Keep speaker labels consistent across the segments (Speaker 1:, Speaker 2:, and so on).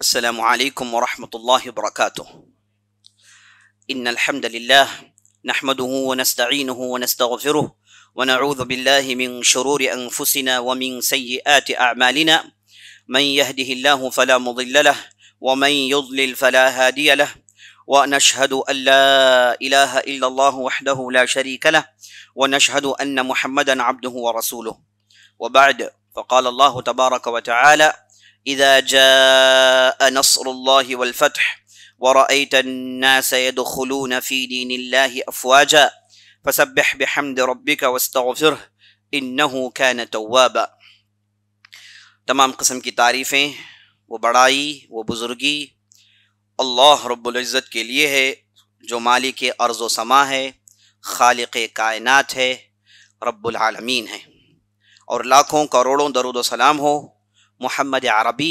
Speaker 1: السلام عليكم ورحمة الله وبركاته إن الحمد لله نحمده ونستعينه ونستغفره ونعوذ بالله من شرور أنفسنا ومن سيئات أعمالنا من يهده الله فلا مضل له ومن يضلل فلا هادي له ونشهد أن لا إله إلا الله وحده لا شريك له ونشهد أن محمدا عبده ورسوله وبعد فقال الله تبارك وتعالى إذا جاء نصر الله والفتح ورأيت الناس يدخلون في دين الله أفواجا فسبح بحمد ربك واستغفره إنه كان توابا تمام قسم کی تعریفیں وہ بڑائی وہ بزرگی اللہ رب العزت کے لیے ہے جو مالک ارض و سما ہے خالق کائنات ہے رب العالمین ہے اور لاکھوں کروڑوں درود و سلام ہو मोहम्मद अरबी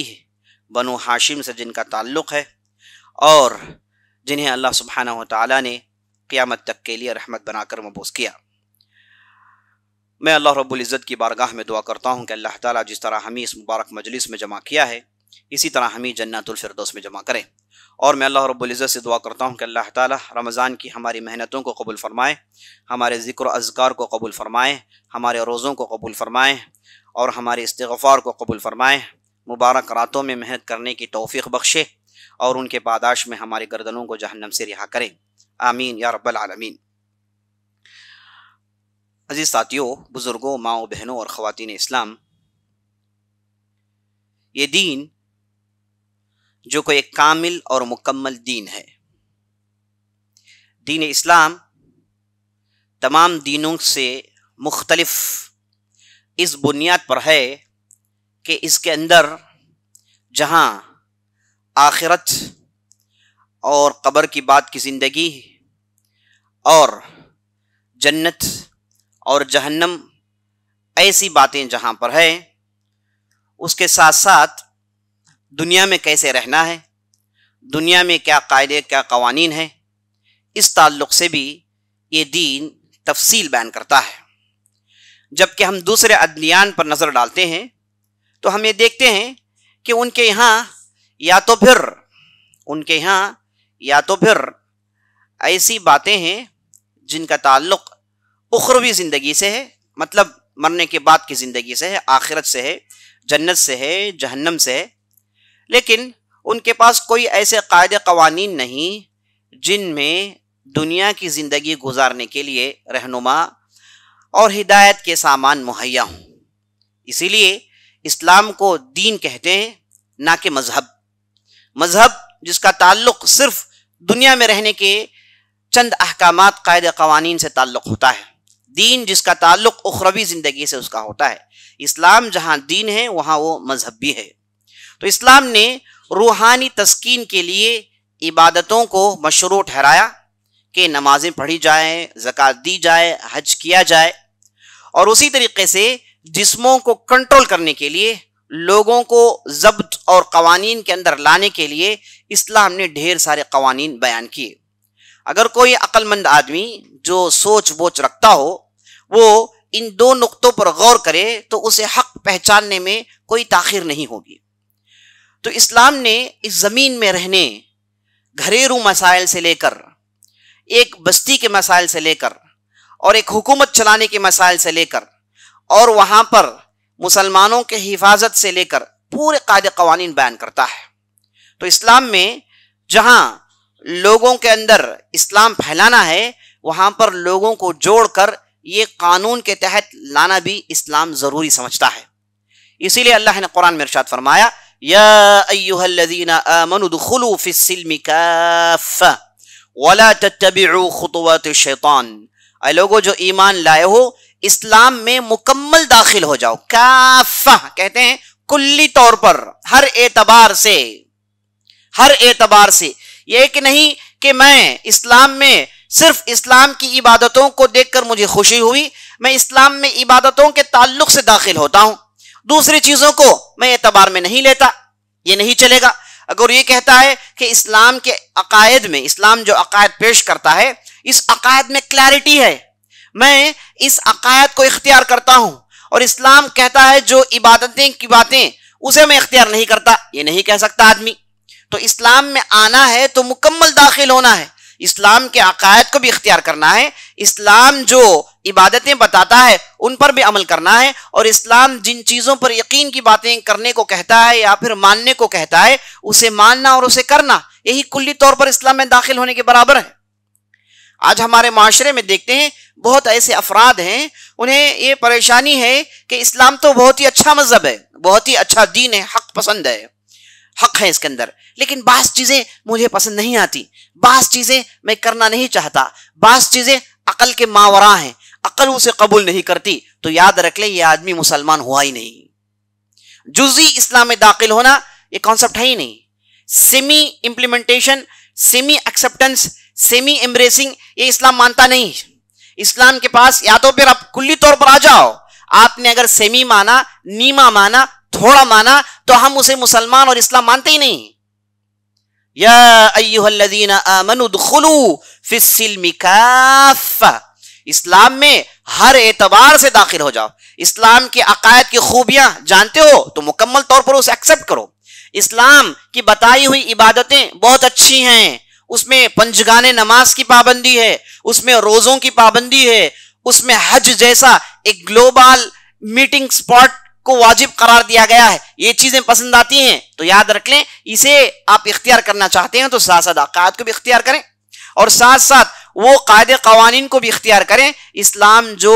Speaker 1: बनो हाशिम से जिनका ताल्लुक़ है और जिन्हें अल्लाह सुबहाना ताली ने क़ियामत तक के लिए रहमत बनाकर मबूस किया मैं अल्लाह रब्ज़त की बारगाह में दुआ करता हूँ कि अल्लाह ताला जिस तरह हमें इस मुबारक मजलिस में जमा किया है इसी तरह हमें जन्नतफरदोस में जमा करें और मैं अल्लाह रब्ज़त से दुआ करता हूँ कि अल्लाह ताला रमज़ान की हमारी मेहनतों को कबूल फ़रमाएँ हमारे ज़िक्र अजगार को कबूल फ़रमाएँ हमारे रोज़ों को कबूल फ़रमाएँ और हमारे इस्तफ़ार को कबूल फ़रमाएँ मुबारक रातों में मेहनत करने की तोफ़ी बख्शे और उनके पादाश में हमारे गर्दनों को जहन्नम से रिहा करें आमीन या रबालमीन अजीज़ साथियों बुज़ुर्गों माओ बहनों और ख़वान इस्लाम ये दीन जो कोई एक कामिल और मुकम्मल दीन है दीन इस्लाम तमाम दीनों से मुख्तलफ़ इस बुनियाद पर है कि इसके अंदर जहाँ आखिरत और कब्र की बात की ज़िंदगी और जन्नत और जहन्नम ऐसी बातें जहाँ पर है उसके साथ साथ दुनिया में कैसे रहना है दुनिया में क्या कायदे क्या कवानीन है इस ताल्लुक़ से भी ये दीन तफसील बयान करता है जबकि हम दूसरे अद्वियान पर नज़र डालते हैं तो हम ये देखते हैं कि उनके यहाँ या तो फिर उनके यहाँ या तो फिर ऐसी बातें हैं जिनका ताल्लुक उखरवी ज़िंदगी से है मतलब मरने के बाद की ज़िंदगी से है आखिरत से है जन्नत से है जहन्नम से है लेकिन उनके पास कोई ऐसे कायदे कवानी नहीं जिनमें दुनिया की ज़िंदगी गुजारने के लिए रहनुमा और हिदायत के सामान मुहैया हों इसीलिए इस्लाम को दीन कहते हैं ना कि मज़हब मज़हब जिसका ताल्लुक सिर्फ दुनिया में रहने के चंद अहकाम कायद कवानीन से ताल्लुक होता है दीन जिसका ताल्लुक उखरवी ज़िंदगी से उसका होता है इस्लाम जहाँ दीन है वहाँ वो मज़हब भी है तो इस्लाम ने रूहानी तस्कीन के लिए इबादतों को मशरू ठहराया कि नमाजें पढ़ी जाएं ज़क़ात दी जाए हज किया जाए और उसी तरीके से जिस्मों को कंट्रोल करने के लिए लोगों को जब्त और कवानीन के अंदर लाने के लिए इस्लाम ने ढेर सारे कवानीन बयान किए अगर कोई अक्लमंद आदमी जो सोच बोच रखता हो वो इन दो नुक़ों पर गौर करे तो उसे हक पहचानने में कोई ताखिर नहीं होगी तो इस्लाम ने इस ज़मीन में रहने घरेलू मसाइल से लेकर एक बस्ती के मसाइल से लेकर और एक हुकूमत चलाने के मसाइल से लेकर और वहाँ पर मुसलमानों के हिफाजत से लेकर पूरे कायद कवानीन बयान करता है तो इस्लाम में जहाँ लोगों के अंदर इस्लाम फैलाना है वहाँ पर लोगों को जोड़कर ये कानून के तहत लाना भी इस्लाम ज़रूरी समझता है इसीलिए अल्लाह ने कुरान में इरशाद फरमाया या वला शैतान अ लोगों जो ईमान लाए हो इस्लाम में मुकम्मल दाखिल हो जाओ काफा कहते हैं कुल्ली तौर पर हर एतबार से हर एतबार से यह कि नहीं कि मैं इस्लाम में सिर्फ इस्लाम की इबादतों को देखकर मुझे खुशी हुई मैं इस्लाम में इबादतों के ताल्लुक से दाखिल होता हूं दूसरी चीजों को मैं एतबार में नहीं लेता ये नहीं चलेगा अगर ये कहता है कि इस्लाम के अकायद में इस्लाम जो अकायद पेश करता है इस अकायद में क्लैरिटी है मैं इस अकायद को इख्तियार करता हूं और इस्लाम कहता है जो इबादतें की बातें उसे मैं इख्तियार नहीं करता ये नहीं कह सकता आदमी तो इस्लाम में आना है तो मुकम्मल दाखिल होना है इस्लाम के अकायद को भी इख्तियार करना है इस्लाम जो इबादतें बताता है उन पर भी अमल करना है और इस्लाम जिन चीज़ों पर यकीन की बातें करने को कहता है या फिर मानने को कहता है उसे मानना और उसे करना यही कुल्ली तौर पर इस्लाम में दाखिल होने के बराबर है आज हमारे माशरे में देखते हैं बहुत ऐसे अफराद हैं उन्हें ये परेशानी है कि इस्लाम तो बहुत ही अच्छा मजहब है बहुत ही अच्छा दीन है हक पसंद है हक है इसके अंदर लेकिन बास चीज़ें मुझे पसंद नहीं आती बास चीज़ें मैं करना नहीं चाहता बास चीज़ें अकल के मावरा हैं अकल उसे कबूल नहीं करती तो याद रख ले ये आदमी मुसलमान हुआ ही नहीं जुजी इस्लाम में दाखिल होना ये कॉन्सेप्ट है ही नहीं semi implementation semi acceptance semi embracing ये इस्लाम मानता नहीं इस्लाम के पास या तो फिर आप कुल्ली तौर पर आ जाओ आपने अगर सेमी माना नीमा माना थोड़ा माना तो हम उसे मुसलमान और इस्लाम मानते ही नहीं या अय्युहल्लज़ीना आमनु दुखुलू फिस्सिल्मि काफ़ा इस्लाम में हर एतबार से दाखिल हो जाओ इस्लाम के अकायद की खूबियां जानते हो तो मुकम्मल तौर पर उसे एक्सेप्ट करो इस्लाम की बताई हुई इबादतें बहुत अच्छी हैं उसमें पंचगाने नमाज की पाबंदी है उसमें रोजों की पाबंदी है उसमें हज जैसा एक ग्लोबल मीटिंग स्पॉट को वाजिब करार दिया गया है ये चीजें पसंद आती हैं तो याद रख लें इसे आप इख्तियार करना चाहते हैं तो साथ साथ अकायद को भी इख्तियार करें और साथ साथ वो कायदे कवानीन को भी इख्तियार करें इस्लाम जो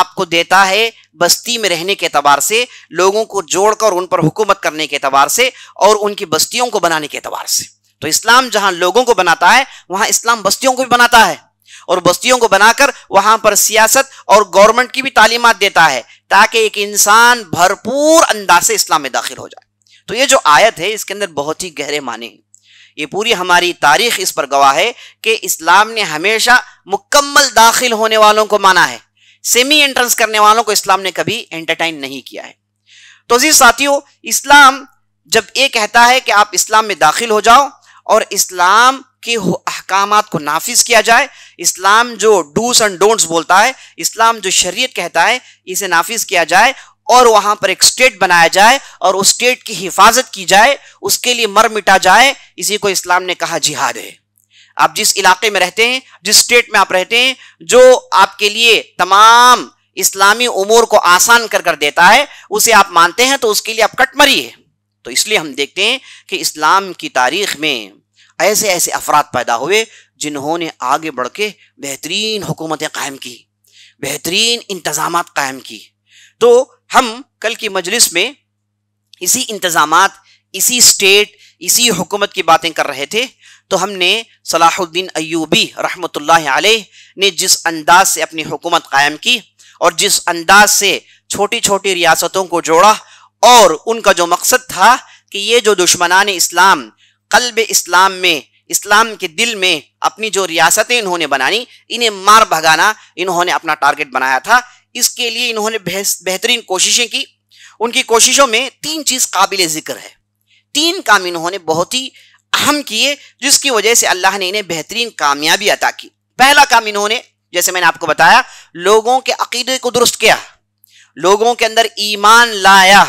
Speaker 1: आपको देता है बस्ती में रहने के अतबार से लोगों को जोड़कर उन पर हुकूमत करने के अतबार से और उनकी बस्तियों को बनाने के अतबार से तो इस्लाम जहां लोगों को बनाता है वहां इस्लाम बस्तियों को भी बनाता है और बस्तियों को बनाकर वहां पर सियासत और गवर्नमेंट की भी तालीमत देता है ताकि एक इंसान भरपूर अंदाज से इस्लाम में दाखिल हो जाए तो ये जो आयत है इसके अंदर बहुत ही गहरे माने हैं ये पूरी हमारी तारीख इस पर गवाह है कि इस्लाम ने हमेशा मुकम्मल दाखिल होने वालों को माना है सेमी एंट्रेंस करने वालों को इस्लाम ने कभी एंटरटेन नहीं किया है तो जी साथियों इस्लाम जब ये कहता है कि आप इस्लाम में दाखिल हो जाओ और इस्लाम के अहकाम को नाफिज किया जाए इस्लाम जो डूस एंड डोंट्स बोलता है इस्लाम जो शरीयत कहता है इसे नाफिज किया जाए और वहां पर एक स्टेट बनाया जाए और उस स्टेट की हिफाजत की जाए उसके लिए मर मिटा जाए इसी को इस्लाम ने कहा जिहाद है आप जिस इलाके में रहते हैं जिस स्टेट में आप रहते हैं जो आपके लिए तमाम इस्लामी उमूर को आसान कर कर देता है उसे आप मानते हैं तो उसके लिए आप कटमरी है तो इसलिए हम देखते हैं कि इस्लाम की तारीख में ऐसे ऐसे अफराद पैदा हुए जिन्होंने आगे बढ़ के बेहतरीन हुकूमतें कायम की बेहतरीन इंतज़ाम कायम की तो हम कल की मजलिस में इसी इंतज़ाम इसी स्टेट इसी हुकूमत की बातें कर रहे थे तो हमने सलाहुद्दीन अयूबी रहमत ने जिस अंदाज से अपनी हुकूमत कायम की और जिस अंदाज से छोटी छोटी रियासतों को जोड़ा और उनका जो मकसद था कि ये जो दुश्मनान इस्लाम कल्ब इस्लाम में इस्लाम के दिल में अपनी जो रियासतें इन्होंने बनानी इन्हें मार भगाना इन्होंने अपना टारगेट बनाया था इसके लिए इन्होंने बेहतरीन कोशिशें की उनकी कोशिशों में तीन चीज़ काबिल ज़िक्र है तीन काम इन्होंने बहुत ही अहम किए जिसकी वजह से अल्लाह ने इन्हें बेहतरीन कामयाबी अता की पहला काम इन्होंने जैसे मैंने आपको बताया लोगों के अकीदे को दुरुस्त किया लोगों के अंदर ईमान लाया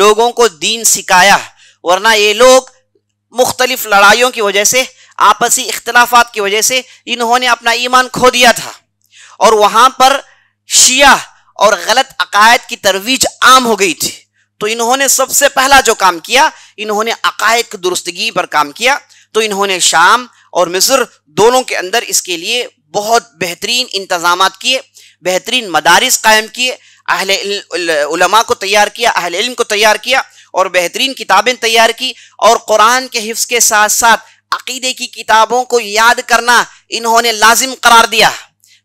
Speaker 1: लोगों को दीन सिखाया वरना ये लोग मुख्तलिफ लड़ाइयों की वजह से आपसी इख्तलाफात की वजह से इन्होंने अपना ईमान खो दिया था और वहां पर शिया और गलत अकायद की तरवीज आम हो गई थी तो इन्होंने सबसे पहला जो काम किया इन्होंने अकायद दुरुस्तगी पर काम किया तो इन्होंने शाम और मिस्र दोनों के अंदर इसके लिए बहुत बेहतरीन इंतजाम किए बेहतरीन मदारस कायम किए अहल उलमा को तैयार किया अहल इल्म को तैयार किया और बेहतरीन किताबें तैयार की और कुरान के हिफ्स के साथ साथ अकीदे की किताबों को याद करना इन्होंने लाजिम करार दिया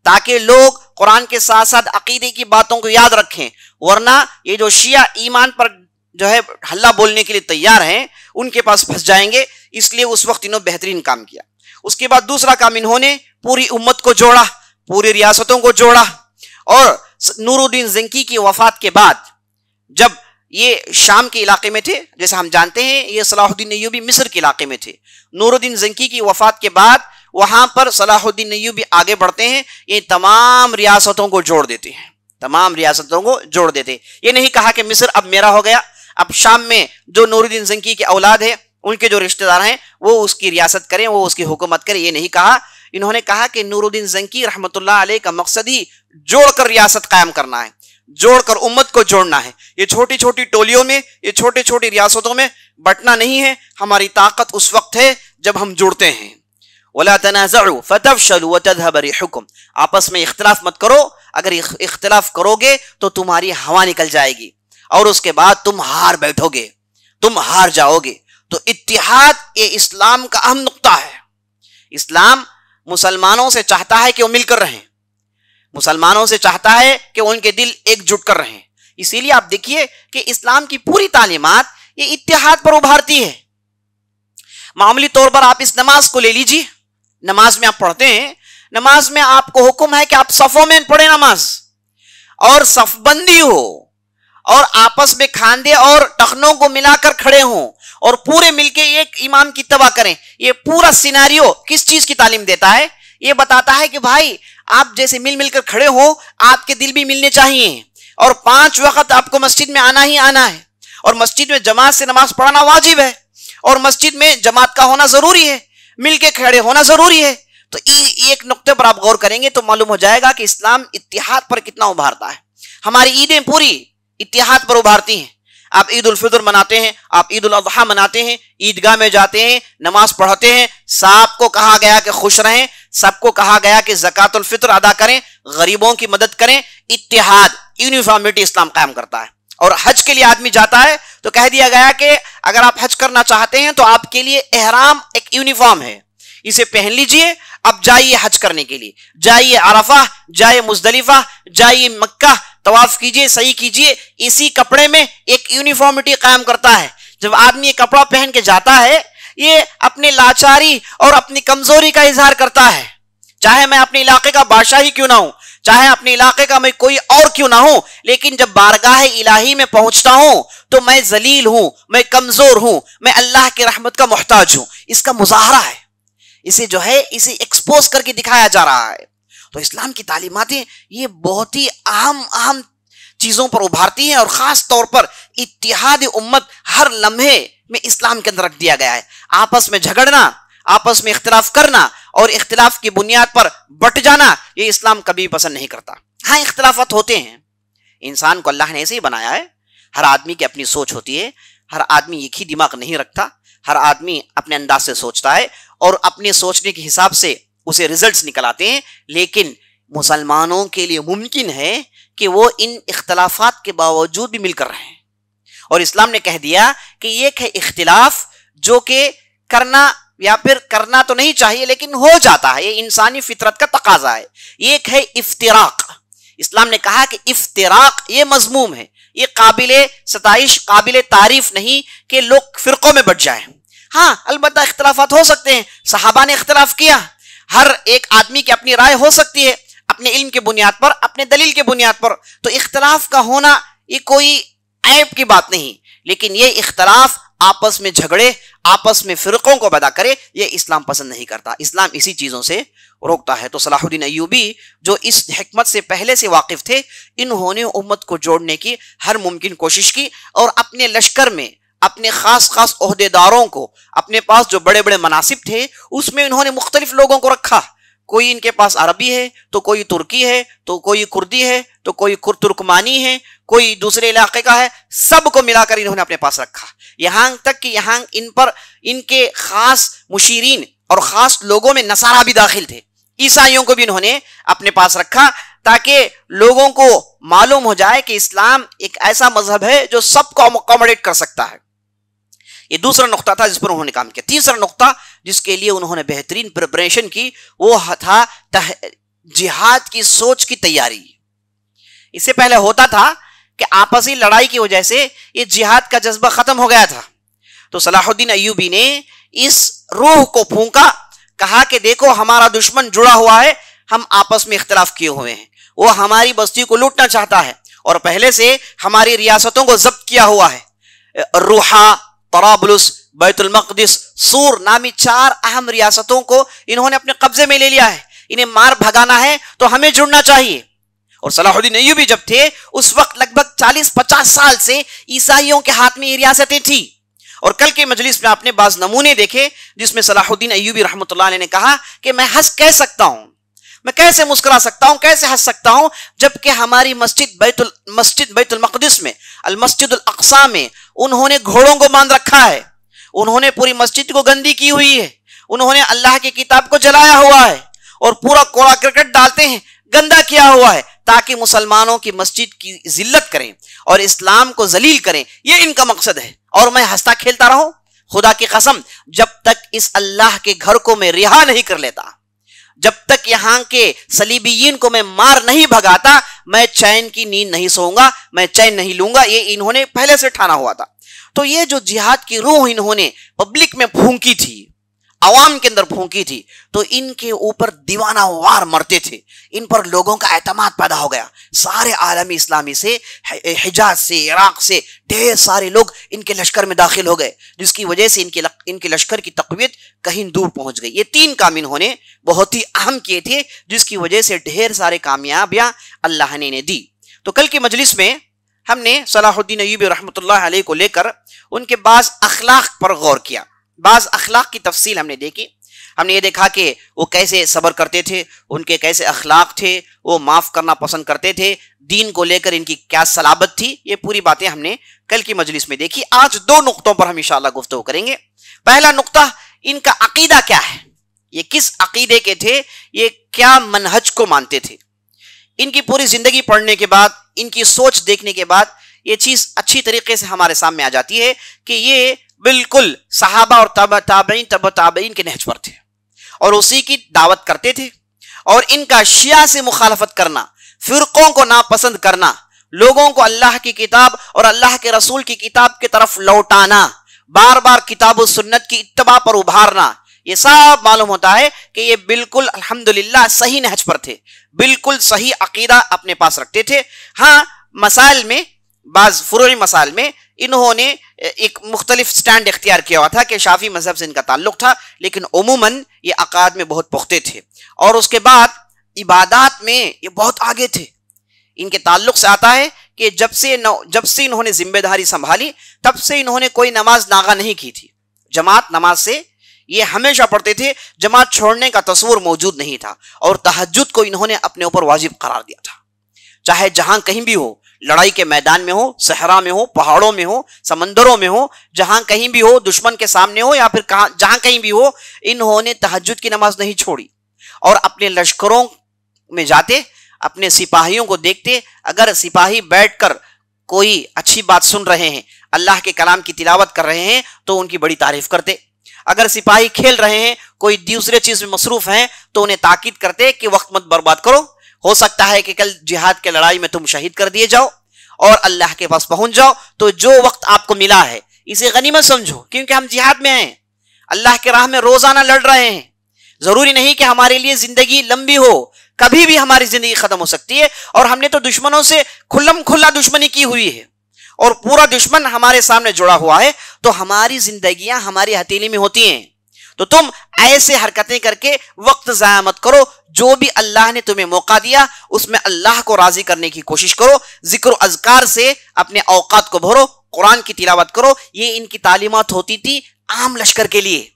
Speaker 1: ताकि लोग कुरान के साथ साथ अकीदे की बातों को याद रखें वरना ये जो शिया ईमान पर जो है हल्ला बोलने के लिए तैयार हैं उनके पास फंस जाएंगे इसलिए उस वक्त इन्होंने बेहतरीन काम किया उसके बाद दूसरा काम इन्होंने पूरी उम्मत को जोड़ा पूरी रियासतों को जोड़ा और नूरुद्दीन जिंकी की वफात के बाद जब ये शाम के इलाके में थे जैसे हम जानते हैं ये सलाहुद्दीन यूबी मिस्र के इलाके में थे नूरुद्दीन जिंकी की वफात के बाद वहां पर सलाहुद्दीन भी आगे बढ़ते हैं ये तमाम रियासतों को जोड़ देते हैं तमाम रियासतों को जोड़ देते ये नहीं कहा कि मिस्र अब मेरा हो गया अब शाम में जो नूरुद्दीन जंकी के औलाद है उनके जो रिश्तेदार हैं वो उसकी रियासत करें वो उसकी हुकूमत करें ये नहीं कहा इन्होंने कहा कि नूरुद्दीन जंकी रहमत आल का मकसद ही जोड़कर रियासत कायम करना है जोड़कर उम्मत को जोड़ना है ये छोटी छोटी टोलियों में ये छोटी छोटी रियासतों में बटना नहीं है हमारी ताकत उस वक्त है जब हम जुड़ते हैं वला हुक्म आपस में इख्तलाफ मत करो अगर इख्तलाफ करोगे तो तुम्हारी हवा निकल जाएगी और उसके बाद तुम हार बैठोगे तुम हार जाओगे तो इतिहाद ये इस्लाम का अहम नुकता है इस्लाम मुसलमानों से चाहता है कि वो मिलकर रहें मुसलमानों से चाहता है कि उनके दिल एकजुट कर रहें इसीलिए आप देखिए कि इस्लाम की पूरी तालीमत ये इतिहाद पर उभारती है मामूली तौर पर आप इस नमाज को ले लीजिए नमाज में आप पढ़ते हैं नमाज में आपको हुक्म है कि आप सफों में पढ़े नमाज और सफबंदी हो और आपस में खांदे और टखनों को मिलाकर खड़े हो और पूरे मिलके एक इमाम की तबाह करें ये पूरा सिनारियो किस चीज की तालीम देता है ये बताता है कि भाई आप जैसे मिल मिलकर खड़े हो आपके दिल भी मिलने चाहिए और पांच वक्त आपको मस्जिद में आना ही आना है और मस्जिद में जमात से नमाज पढ़ाना वाजिब है और मस्जिद में जमात का होना जरूरी है मिलके खड़े होना जरूरी है तो एक नुक्ते पर आप गौर करेंगे तो मालूम हो जाएगा कि इस्लाम इतिहाद पर कितना उभारता है हमारी ईदें पूरी इतिहाद पर उभारती हैं आप ईद उल फितर मनाते हैं आप ईद उल अजहा मनाते हैं ईदगाह में जाते हैं नमाज पढ़ते हैं साहब को कहा गया कि खुश रहें सबको कहा गया कि जक़ातुल फितर अदा करें गरीबों की मदद करें इतिहाद यूनिफॉर्मिटी इस्लाम कायम करता है और हज के लिए आदमी जाता है तो कह दिया गया कि अगर आप हज करना चाहते हैं तो आपके लिए एहराम एक यूनिफॉर्म है इसे पहन लीजिए अब जाइए हज करने के लिए जाइए अरफा जाइए मुजदलिफा जाइए मक्का तवाफ कीजिए सही कीजिए इसी कपड़े में एक यूनिफॉर्मिटी कायम करता है जब आदमी ये कपड़ा पहन के जाता है ये अपने लाचारी और अपनी कमजोरी का इजहार करता है चाहे मैं अपने इलाके का बादशाह ही क्यों ना हूं चाहे अपने इलाके का मैं कोई और क्यों ना हो लेकिन जब बारगाह इलाही में पहुंचता हूं तो मैं जलील हूं मैं कमजोर हूं मैं अल्लाह की रहमत का मोहताज हूं इसका मुजाहरा है इसे जो है इसे एक्सपोज करके दिखाया जा रहा है तो इस्लाम की तालीमतें ये बहुत ही अहम अहम चीज़ों पर उभारती हैं और ख़ास तौर पर इतिहाद उम्मत हर लम्हे में इस्लाम के अंदर रख दिया गया है आपस में झगड़ना आपस में इख्तलाफ करना और इख्तलाफ की बुनियाद पर बट जाना ये इस्लाम कभी पसंद नहीं करता हाँ इख्तलाफत होते हैं इंसान को अल्लाह ने ऐसे ही बनाया है हर आदमी की अपनी सोच होती है हर आदमी एक ही दिमाग नहीं रखता हर आदमी अपने अंदाज से सोचता है और अपने सोचने के हिसाब से उसे रिजल्ट्स निकल आते हैं लेकिन मुसलमानों के लिए मुमकिन है कि वो इन इख्तलाफात के बावजूद भी मिलकर रहें और इस्लाम ने कह दिया कि एक है इख्तलाफ जो कि करना या फिर करना तो नहीं चाहिए लेकिन हो जाता है ये इंसानी फितरत का तकाजा है एक है इफ्तराक इस्लाम ने कहा कि इफ्तराक ये मजमूम है ये काबिल सतश काबिल तारीफ नहीं कि लोग फिरकों में बट जाए हाँ अलबत् इख्तलाफात हो सकते हैं साहबा ने इख्तलाफ किया हर एक आदमी की अपनी राय हो सकती है अपने इल्म के बुनियाद पर अपने दलील के बुनियाद पर तो इख्तलाफ का होना ये कोई ऐप की बात नहीं लेकिन ये इख्तलाफ आपस में झगड़े आपस में फिरकों को पैदा करे ये इस्लाम पसंद नहीं करता इस्लाम इसी चीज़ों से रोकता है तो सलाहुद्दीन अयूबी जो इस हमत से पहले से वाकिफ थे इन्होंने उम्मत को जोड़ने की हर मुमकिन कोशिश की और अपने लश्कर में अपने खास खास अहदेदारों को अपने पास जो बड़े बड़े मनासिब थे उसमें इन्होंने मुख्तलिफ लोगों को रखा कोई इनके पास अरबी है तो कोई तुर्की है तो कोई कुर्दी है तो कोई तुर्कमानी है कोई दूसरे इलाके का है सबको मिलाकर इन्होंने अपने पास रखा यहां तक कि यहां इन पर इनके खास मुशीरीन और खास लोगों में नसारा भी दाखिल थे ईसाइयों को भी इन्होंने अपने पास रखा ताकि लोगों को मालूम हो जाए कि इस्लाम एक ऐसा मजहब है जो सबको अकोमोडेट कर सकता है ये दूसरा नुकता था जिस पर उन्होंने काम किया तीसरा नुकता जिसके लिए उन्होंने बेहतरीन प्रिपरेशन की वो था जिहाद की सोच की तैयारी इससे पहले होता था कि आपसी लड़ाई की वजह से ये जिहाद का जज्बा खत्म हो गया था तो सलाहुद्दीन अयूबी ने इस रूह को फूका कहा कि देखो हमारा दुश्मन जुड़ा हुआ है हम आपस में इख्तलाफ किए हुए हैं वो हमारी बस्ती को लूटना चाहता है और पहले से हमारी रियासतों को जब्त किया हुआ है रूहा तराबलुस बैतुलमकदस सूर नामी चार अहम रियासतों को इन्होंने अपने कब्जे में ले लिया है इन्हें मार भगाना है तो हमें जुड़ना चाहिए और सलाहुद्दीन अयूबी जब थे उस वक्त लगभग 40-50 साल से ईसाइयों के हाथ में ये रियासतें थी और कल के मजलिस में आपने बाज नमूने देखे जिसमें सलाहुद्दीन अयूबी रहमत ने कहा कि मैं हंस कह सकता हूं मैं कैसे मुस्कुरा सकता हूं कैसे हंस सकता हूं जबकि हमारी मस्जिद बैतुल मस्जिद बैतुल मकदस में अल मस्जिद अक्सा में उन्होंने घोड़ों को बांध रखा है उन्होंने पूरी मस्जिद को गंदी की हुई है उन्होंने अल्लाह की किताब को जलाया हुआ है और पूरा कोड़ा क्रिकेट डालते हैं गंदा किया हुआ है ताकि मुसलमानों की मस्जिद की जिल्लत करें और इस्लाम को जलील करें यह इनका मकसद है और मैं हंसता खेलता रहूं खुदा की कसम जब तक इस अल्लाह के घर को मैं रिहा नहीं कर लेता जब तक यहां के सलीबीन को मैं मार नहीं भगाता मैं चैन की नींद नहीं सोऊंगा मैं चैन नहीं लूंगा ये इन्होंने पहले से ठाना हुआ था तो ये जो जिहाद की रूह इन्होंने पब्लिक में फूंकी थी आवाम के अंदर फूंकी थी तो इनके ऊपर दीवाना वार मरते थे इन पर लोगों का एतमाद पैदा हो गया सारे आलमी इस्लामी से हिजाज से इराक से ढेर सारे लोग इनके लश्कर में दाखिल हो गए जिसकी वजह से इनके इनके लश्कर की तकवीत कहीं दूर पहुंच गई ये तीन काम इन्होंने बहुत ही अहम किए थे जिसकी वजह से ढेर सारे कामयाबियां अल्लाह ने इन्हें दी तो कल की मजलिस में हमने सलाहुद्दीन अयूब रहमत को लेकर उनके बाज़ अखलाक पर गौर किया बाज़ अखलाक की तफसील हमने देखी हमने ये देखा कि वो कैसे सब्र करते थे उनके कैसे अखलाक थे वो माफ़ करना पसंद करते थे दीन को लेकर इनकी क्या सलाबत थी ये पूरी बातें हमने कल की मजलिस में देखी आज दो नुकतों पर हम इंशाल्लाह गुफ्तु करेंगे पहला नुकता इनका अकीदा क्या है ये किस अकीदे के थे ये क्या मनहज को मानते थे इनकी पूरी जिंदगी पढ़ने के बाद इनकी सोच देखने के बाद ये चीज अच्छी तरीके से हमारे सामने आ जाती है कि ये बिल्कुल सहाबा और तब ताबईन तब ताबईन के नहज पर थे और उसी की दावत करते थे और इनका शिया से मुखालफत करना फिरकों को नापसंद करना लोगों को अल्लाह की किताब और अल्लाह के रसूल की किताब की तरफ लौटाना बार बार किताब सुन्नत की इतबा पर उभारना ये सब मालूम होता है कि ये बिल्कुल अल्हम्दुलिल्लाह सही नहज पर थे बिल्कुल सही अकीदा अपने पास रखते थे हाँ मसाइल में बाज फुरूरी मसाइल में इन्होंने एक मुख्तलिफ स्टैंड इख्तियार किया हुआ था कि शाफी मजहब से इनका ताल्लुक था लेकिन अमूमन ये अकाद में बहुत पुख्ते थे और उसके बाद इबादात में ये बहुत आगे थे इनके ताल्लुक से आता है कि जब से जब से इन्होंने जिम्मेदारी संभाली तब से इन्होंने कोई नमाज नागा नहीं की थी जमात नमाज से ये हमेशा पढ़ते थे जमात छोड़ने का तस्वूर मौजूद नहीं था और तहजद को इन्होंने अपने ऊपर वाजिब करार दिया था चाहे जहां कहीं भी हो लड़ाई के मैदान में हो सहरा में हो पहाड़ों में हो समंदरों में हो जहां कहीं भी हो दुश्मन के सामने हो या फिर कहा जहां कहीं भी हो इन्होंने तहजद की नमाज नहीं छोड़ी और अपने लश्करों में जाते अपने सिपाहियों को देखते अगर सिपाही बैठकर कोई अच्छी बात सुन रहे हैं अल्लाह के कलाम की तिलावत कर रहे हैं तो उनकी बड़ी तारीफ करते अगर सिपाही खेल रहे हैं कोई दूसरे चीज में मसरूफ हैं तो उन्हें ताकीद करते कि वक्त मत बर्बाद करो हो सकता है कि कल जिहाद के लड़ाई में तुम शहीद कर दिए जाओ और अल्लाह के पास पहुंच जाओ तो जो वक्त आपको मिला है इसे गनीमत समझो क्योंकि हम जिहाद में हैं अल्लाह के राह में रोजाना लड़ रहे हैं जरूरी नहीं कि हमारे लिए जिंदगी लंबी हो कभी भी हमारी जिंदगी खत्म हो सकती है और हमने तो दुश्मनों से खुल्लम खुल्ला दुश्मनी की हुई है और पूरा दुश्मन हमारे सामने जुड़ा हुआ है तो हमारी जिंदगियां हमारी हथेली में होती हैं तो तुम ऐसे हरकतें करके वक्त जया मत करो जो भी अल्लाह ने तुम्हें मौका दिया उसमें अल्लाह को राजी करने की कोशिश करो जिक्र अजकार से अपने अवकात को भरो कुरान की तिलावत करो ये इनकी तालीमत होती थी आम लश्कर के लिए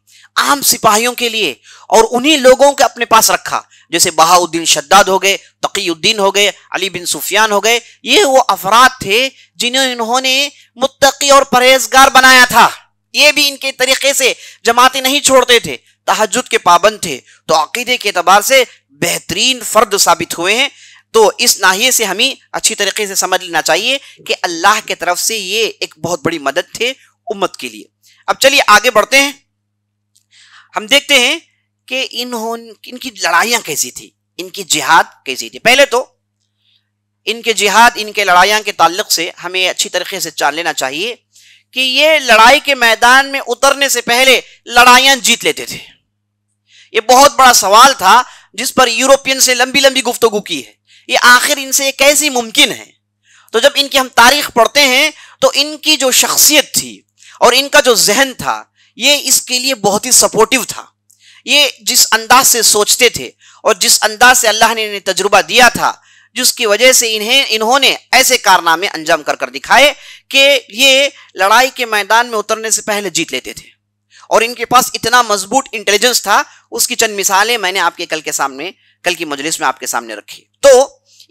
Speaker 1: आम सिपाहियों के लिए और उन्हीं लोगों के अपने पास रखा जैसे बहाउद्दीन शद्दाद हो गए तकीउद्दीन हो गए अली बिन सुफियान हो गए ये वो अफराद थे जिन्हें इन्होंने मुत्तकी और परहेजगार बनाया था ये भी इनके तरीके से जमाते नहीं छोड़ते थे तहजद के पाबंद थे तो अकीदे के अतबार से बेहतरीन फर्द साबित हुए हैं तो इस नाहिए से हमें अच्छी तरीके से समझ लेना चाहिए कि अल्लाह के तरफ से ये एक बहुत बड़ी मदद थे उम्मत के लिए अब चलिए आगे बढ़ते हैं हम देखते हैं कि इन्हों इनकी लड़ाइयां कैसी थी इनकी जिहाद कैसी थी पहले तो इनके जिहाद इनके लड़ाइयाँ के ताल्लुक से हमें अच्छी तरीके से जान लेना चाहिए कि ये लड़ाई के मैदान में उतरने से पहले लड़ाइयाँ जीत लेते थे ये बहुत बड़ा सवाल था जिस पर यूरोपियन से लंबी लंबी गुफ्तगु की है ये आखिर इनसे कैसी मुमकिन है तो जब इनकी हम तारीख पढ़ते हैं तो इनकी जो शख्सियत थी और इनका जो जहन था ये इसके लिए बहुत ही सपोर्टिव था ये जिस अंदाज से सोचते थे और जिस अंदाज से अल्लाह ने इन्हें तजुर्बा दिया था जिसकी वजह से इन्हें इन्होंने ऐसे कारनामे अंजाम कर कर दिखाए कि ये लड़ाई के मैदान में उतरने से पहले जीत लेते थे और इनके पास इतना मजबूत इंटेलिजेंस था उसकी चंद मिसालें मैंने आपके कल के सामने कल की मजलिस में आपके सामने रखी तो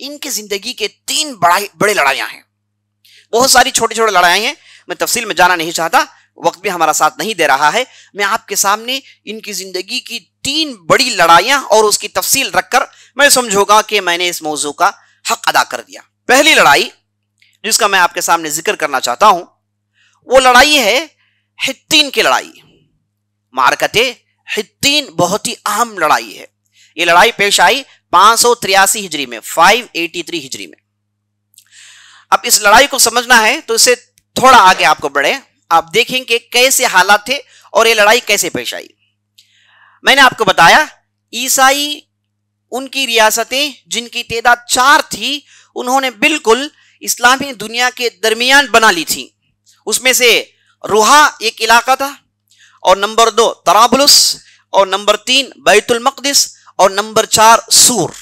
Speaker 1: इनकी जिंदगी के तीन बड़ा बड़े लड़ाइयाँ हैं बहुत सारी छोटी छोटी लड़ाई हैं मैं तफसील में जाना नहीं चाहता वक्त भी हमारा साथ नहीं दे रहा है मैं आपके सामने इनकी ज़िंदगी की तीन बड़ी लड़ाइयां और उसकी तफसील रखकर मैं समझूंगा कि मैंने इस मौजू का हक अदा कर दिया पहली लड़ाई जिसका मैं आपके सामने जिक्र करना चाहता हूं वो लड़ाई है हितीन की लड़ाई मारकत हितीन बहुत ही अहम लड़ाई है ये लड़ाई पेश आई पांच सौ त्रियासी हिजरी में फाइव एटी थ्री हिजरी में अब इस लड़ाई को समझना है तो इसे थोड़ा आगे आपको बढ़े आप देखेंगे कैसे हालात थे और ये लड़ाई कैसे पेश आई मैंने आपको बताया ईसाई उनकी रियासतें जिनकी तादाद चार थी उन्होंने बिल्कुल इस्लामी दुनिया के दरमियान बना ली थी उसमें से रूहा एक इलाका था और नंबर दो तराबुलस और नंबर तीन बैतुल मकदस और नंबर चार सूर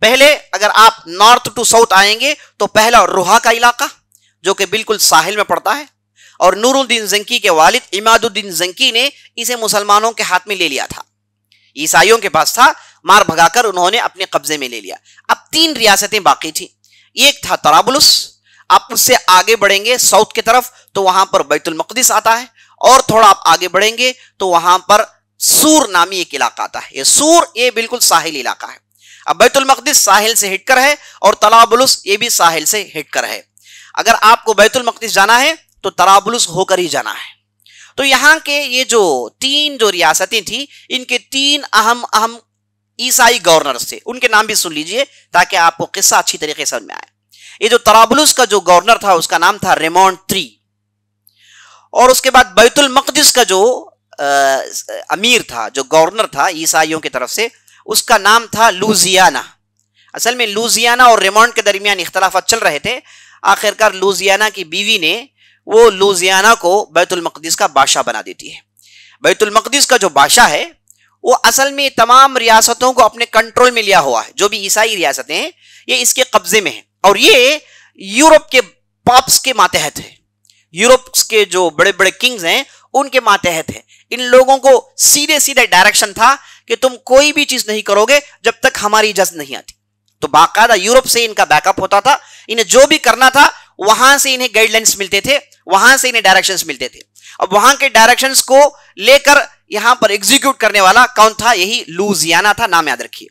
Speaker 1: पहले अगर आप नॉर्थ टू साउथ आएंगे तो पहला रूहा का इलाका जो कि बिल्कुल साहिल में पड़ता है और नूरुद्दीन जंकी के वालिद इमादुद्दीन जंकी ने इसे मुसलमानों के हाथ में ले लिया था ईसाइयों के पास था मार भगाकर उन्होंने अपने कब्जे में ले लिया अब तीन रियासतें बाकी थी एक था तराबुलस आप उससे आगे बढ़ेंगे साउथ की तरफ तो वहां पर बैतुलमकदस आता है और थोड़ा आप आगे बढ़ेंगे तो वहां पर सूर नामी एक इलाका आता है ये सूर ये बिल्कुल साहिल इलाका है अब बैतुलमकदस साहिल से हिटकर है और तलाबुलस ये भी साहिल से हिटकर है अगर आपको बैतुलमकदस जाना है तो तराबुलस होकर ही जाना है तो यहाँ के ये जो तीन जो रियासतें थी इनके तीन अहम अहम ईसाई गवर्नर थे उनके नाम भी सुन लीजिए ताकि आपको किस्सा अच्छी तरीके से में आए ये जो तराबुलस का जो गवर्नर था उसका नाम था रेमोंड थ्री और उसके बाद बैतुल मकदस का जो आ, अमीर था जो गवर्नर था ईसाइयों की तरफ से उसका नाम था लूजियाना असल में लूजियाना और रेमोंड के दरमियान इख्तलाफा चल रहे थे आखिरकार लूजियाना की बीवी ने वो लूजियाना को बैतुलमकदस का बादशाह बना देती है बैतुलमकदस का जो बादशाह है वो असल में तमाम रियासतों को अपने कंट्रोल में लिया हुआ है जो भी ईसाई रियासतें हैं ये इसके कब्जे में है और ये यूरोप के पॉप्स के मातहत है यूरोप के जो बड़े बड़े किंग्स हैं उनके मातहत है इन लोगों को सीधे सीधे डायरेक्शन था कि तुम कोई भी चीज नहीं करोगे जब तक हमारी इजाजत नहीं आती तो बाकायदा यूरोप से इनका बैकअप होता था इन्हें जो भी करना था वहां से इन्हें गाइडलाइंस मिलते थे वहां से इन्हें डायरेक्शन मिलते थे अब वहां के डायरेक्शन को लेकर यहां पर एग्जीक्यूट करने वाला कौन था यही लूजियाना था नाम याद रखिए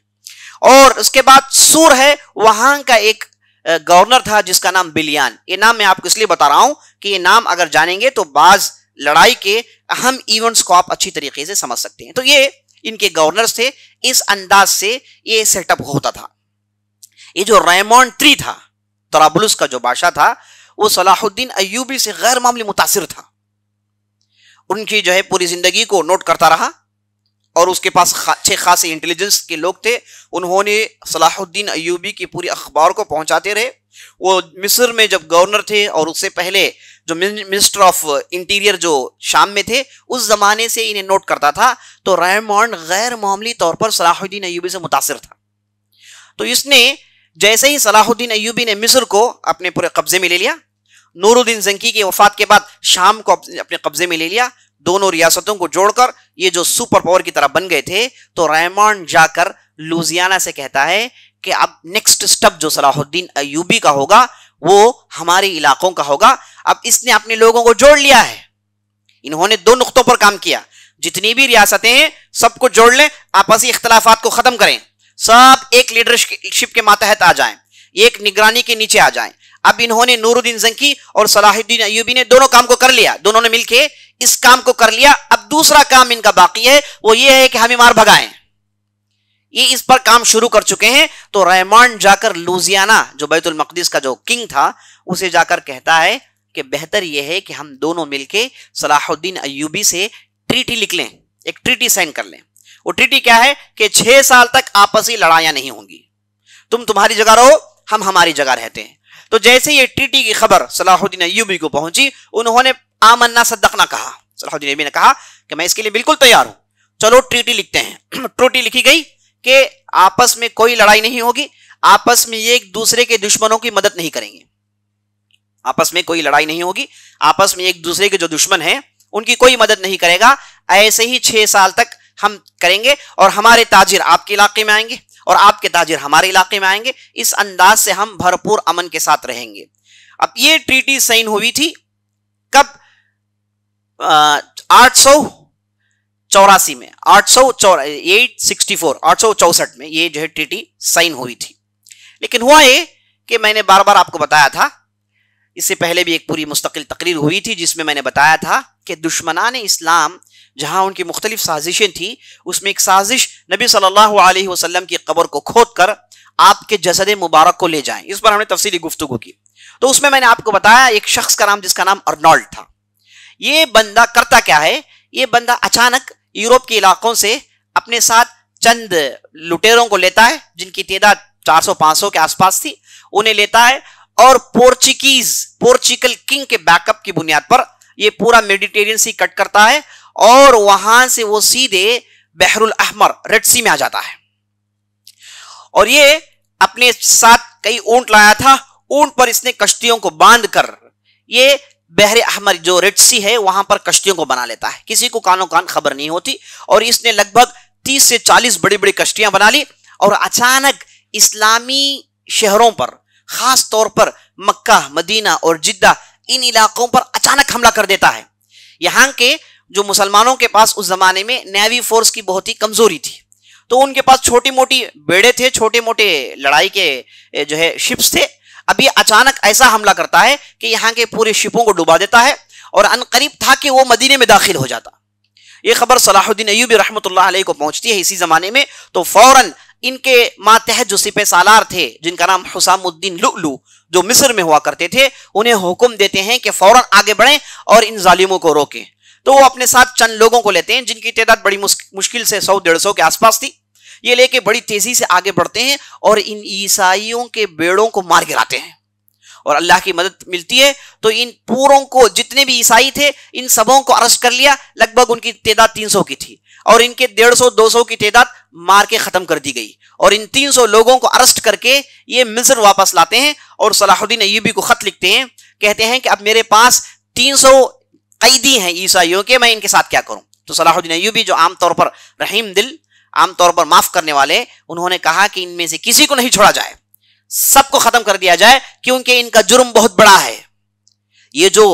Speaker 1: और उसके बाद सूर है वहां का एक गवर्नर था जिसका नाम बिलियान ये नाम मैं आपको इसलिए बता रहा हूं कि ये नाम अगर जानेंगे तो बाज लड़ाई के अहम इवेंट्स को आप अच्छी तरीके से समझ सकते हैं तो ये इनके गवर्नर थे इस अंदाज से ये सेटअप होता था ये जो रेमोन थ्री था तराबुलस का जो बादशाह था वो सलाहुद्दीन अयूबी से गैर मामूली मुतासर था उनकी जो है पूरी जिंदगी को नोट करता रहा और उसके पास अच्छे खा, खासे इंटेलिजेंस के लोग थे उन्होंने सलाहुद्दीन अयूबी की पूरी अखबार को पहुंचाते रहे वो मिस्र में जब गवर्नर थे और उससे पहले जो मिनिस्टर ऑफ इंटीरियर जो शाम में थे उस जमाने से इन्हें नोट करता था तो रैमॉन्ड गैर मामूली तौर पर सलाहुद्दीन अयूबी से मुतासर था तो इसने जैसे ही सलाहुद्दीन अयूबी ने मिस्र को अपने पूरे कब्जे में ले लिया नूरुद्दीन जंकी की वफात के बाद शाम को अपने कब्जे में ले लिया दोनों रियासतों को जोड़कर ये जो सुपर पावर की तरह बन गए थे तो रैमान जाकर लुजियाना से कहता है कि अब नेक्स्ट स्टेप जो सलाहुद्दीन अयूबी का होगा वो हमारे इलाकों का होगा अब इसने अपने लोगों को जोड़ लिया है इन्होंने दो नुकतों पर काम किया जितनी भी रियासतें हैं सबको जोड़ लें आपसी इख्तलाफात को खत्म करें सब एक लीडरशिप के मातहत आ जाएं एक निगरानी के नीचे आ जाएं अब इन्होंने नूरुद्दीन जंकी और सलाहुद्दीन अयूबी ने दोनों काम को कर लिया दोनों ने मिलकर इस काम को कर लिया अब दूसरा काम इनका बाकी है वो ये है कि हम इमार भगाए ये इस पर काम शुरू कर चुके हैं तो रहमान जाकर लूजियाना जो बैतुल का जो किंग था उसे जाकर कहता है कि बेहतर यह है कि हम दोनों मिलके सलाहुद्दीन अयूबी से ट्रीटी लिख लें एक ट्रीटी साइन कर लें वो ट्रीटी क्या है कि छह साल तक आपसी लड़ाइयां नहीं होंगी तुम तुम्हारी जगह रहो हम हमारी जगह रहते हैं तो जैसे ये ट्रीटी की खबर सलाहुद्दीन अयूबी को पहुंची उन्होंने आमन्ना सद्दकना कहा सलाहुद्दीन अयूबी ने कहा कि मैं इसके लिए बिल्कुल तैयार हूं चलो ट्रीटी लिखते हैं ट्रीटी लिखी गई कि आपस में कोई लड़ाई नहीं होगी आपस में एक दूसरे के दुश्मनों की मदद नहीं करेंगे आपस में कोई लड़ाई नहीं होगी आपस में एक दूसरे के जो दुश्मन हैं उनकी कोई मदद नहीं करेगा ऐसे ही छह साल तक हम करेंगे और हमारे ताजिर आपके इलाके में आएंगे और आपके ताजिर हमारे इलाके में आएंगे इस अंदाज से हम भरपूर अमन के साथ रहेंगे अब ये ट्रीटी साइन हुई थी कब आठ सौ चौरासी में आठ सौ एट सिक्सटी फोर आठ सौ चौसठ में ये जो है ट्रीटी साइन हुई थी लेकिन हुआ ये कि मैंने बार बार आपको बताया था इससे पहले भी एक पूरी मुस्तकिल तकरीर हुई थी जिसमें मैंने बताया था कि दुश्मनान इस्लाम जहां उनकी मुख्तलिफ साजिशें थी उसमें एक साजिश नबी सल्लल्लाहु अलैहि वसल्लम की कब्र को खोद कर आपके जसद मुबारक को ले जाएं इस पर हमने तफसीली गुफ्तु की तो उसमें मैंने आपको बताया एक शख्स का नाम जिसका नाम अर्नॉल्ड था ये बंदा करता क्या है ये बंदा अचानक यूरोप के इलाकों से अपने साथ चंद लुटेरों को लेता है जिनकी सौ 400 सौ के आसपास थी उन्हें लेता है और पोर्चुगीज पोर्चुगल किंग के बैकअप की बुनियाद पर यह पूरा मेडिटेरियन सी कट करता है और वहां से वो सीधे बहरुल अहमर रेड सी में आ जाता है और ये अपने साथ कई ऊंट लाया था ऊंट पर इसने कश्तियों को बांध कर ये बहरे अहमर जो रेड सी है वहां पर कश्तियों को बना लेता है किसी को कानों कान खबर नहीं होती और इसने लगभग 30 से 40 बड़ी बड़ी कश्तियां बना ली और अचानक इस्लामी शहरों पर खास तौर पर मक्का मदीना और जिद्दा इन इलाकों पर अचानक हमला कर देता है यहाँ के जो मुसलमानों के पास उस जमाने में नेवी फोर्स की बहुत ही कमजोरी थी तो उनके पास छोटी मोटी बेड़े थे छोटे मोटे लड़ाई के जो है शिप्स थे अब ये अचानक ऐसा हमला करता है कि यहाँ के पूरे शिपों को डुबा देता है और अनकरीब था कि वो मदीने में दाखिल हो जाता ये खबर सलाहुद्दीन अयूब रहमत को पहुंचती है इसी जमाने में तो फौरन इनके मातहत जो सिपे सालार थे जिनका नाम हुसामुद्दीन लुलू जो मिस्र में हुआ करते थे उन्हें हुक्म देते हैं कि फौरन आगे बढ़ें और इन जालिमों को रोकें तो वो अपने साथ चंद लोगों को लेते हैं जिनकी तादाद बड़ी मुश्किल से सौ डेढ़ सौ के आसपास थी ये लेके बड़ी तेजी से आगे बढ़ते हैं और इन ईसाइयों के बेड़ों को मार गिराते हैं और अल्लाह की मदद मिलती है तो इन पूरों को जितने भी ईसाई थे इन सबों को अरेस्ट कर लिया लगभग उनकी तादाद 300 की थी और इनके 150 200 की तादाद मार के ख़त्म कर दी गई और इन 300 लोगों को अरेस्ट करके ये मिस्र वापस लाते हैं और सलाहुद्दीन अयूबी को ख़त लिखते हैं कहते हैं कि अब मेरे पास 300 कैदी हैं ईसाइयों के मैं इनके साथ क्या करूं तो सलाहुद्दीन अयूबी जो आमतौर पर रहीम दिल आमतौर पर माफ़ करने वाले उन्होंने कहा कि इनमें से किसी को नहीं छोड़ा जाए सबको ख़त्म कर दिया जाए क्योंकि इनका जुर्म बहुत बड़ा है ये जो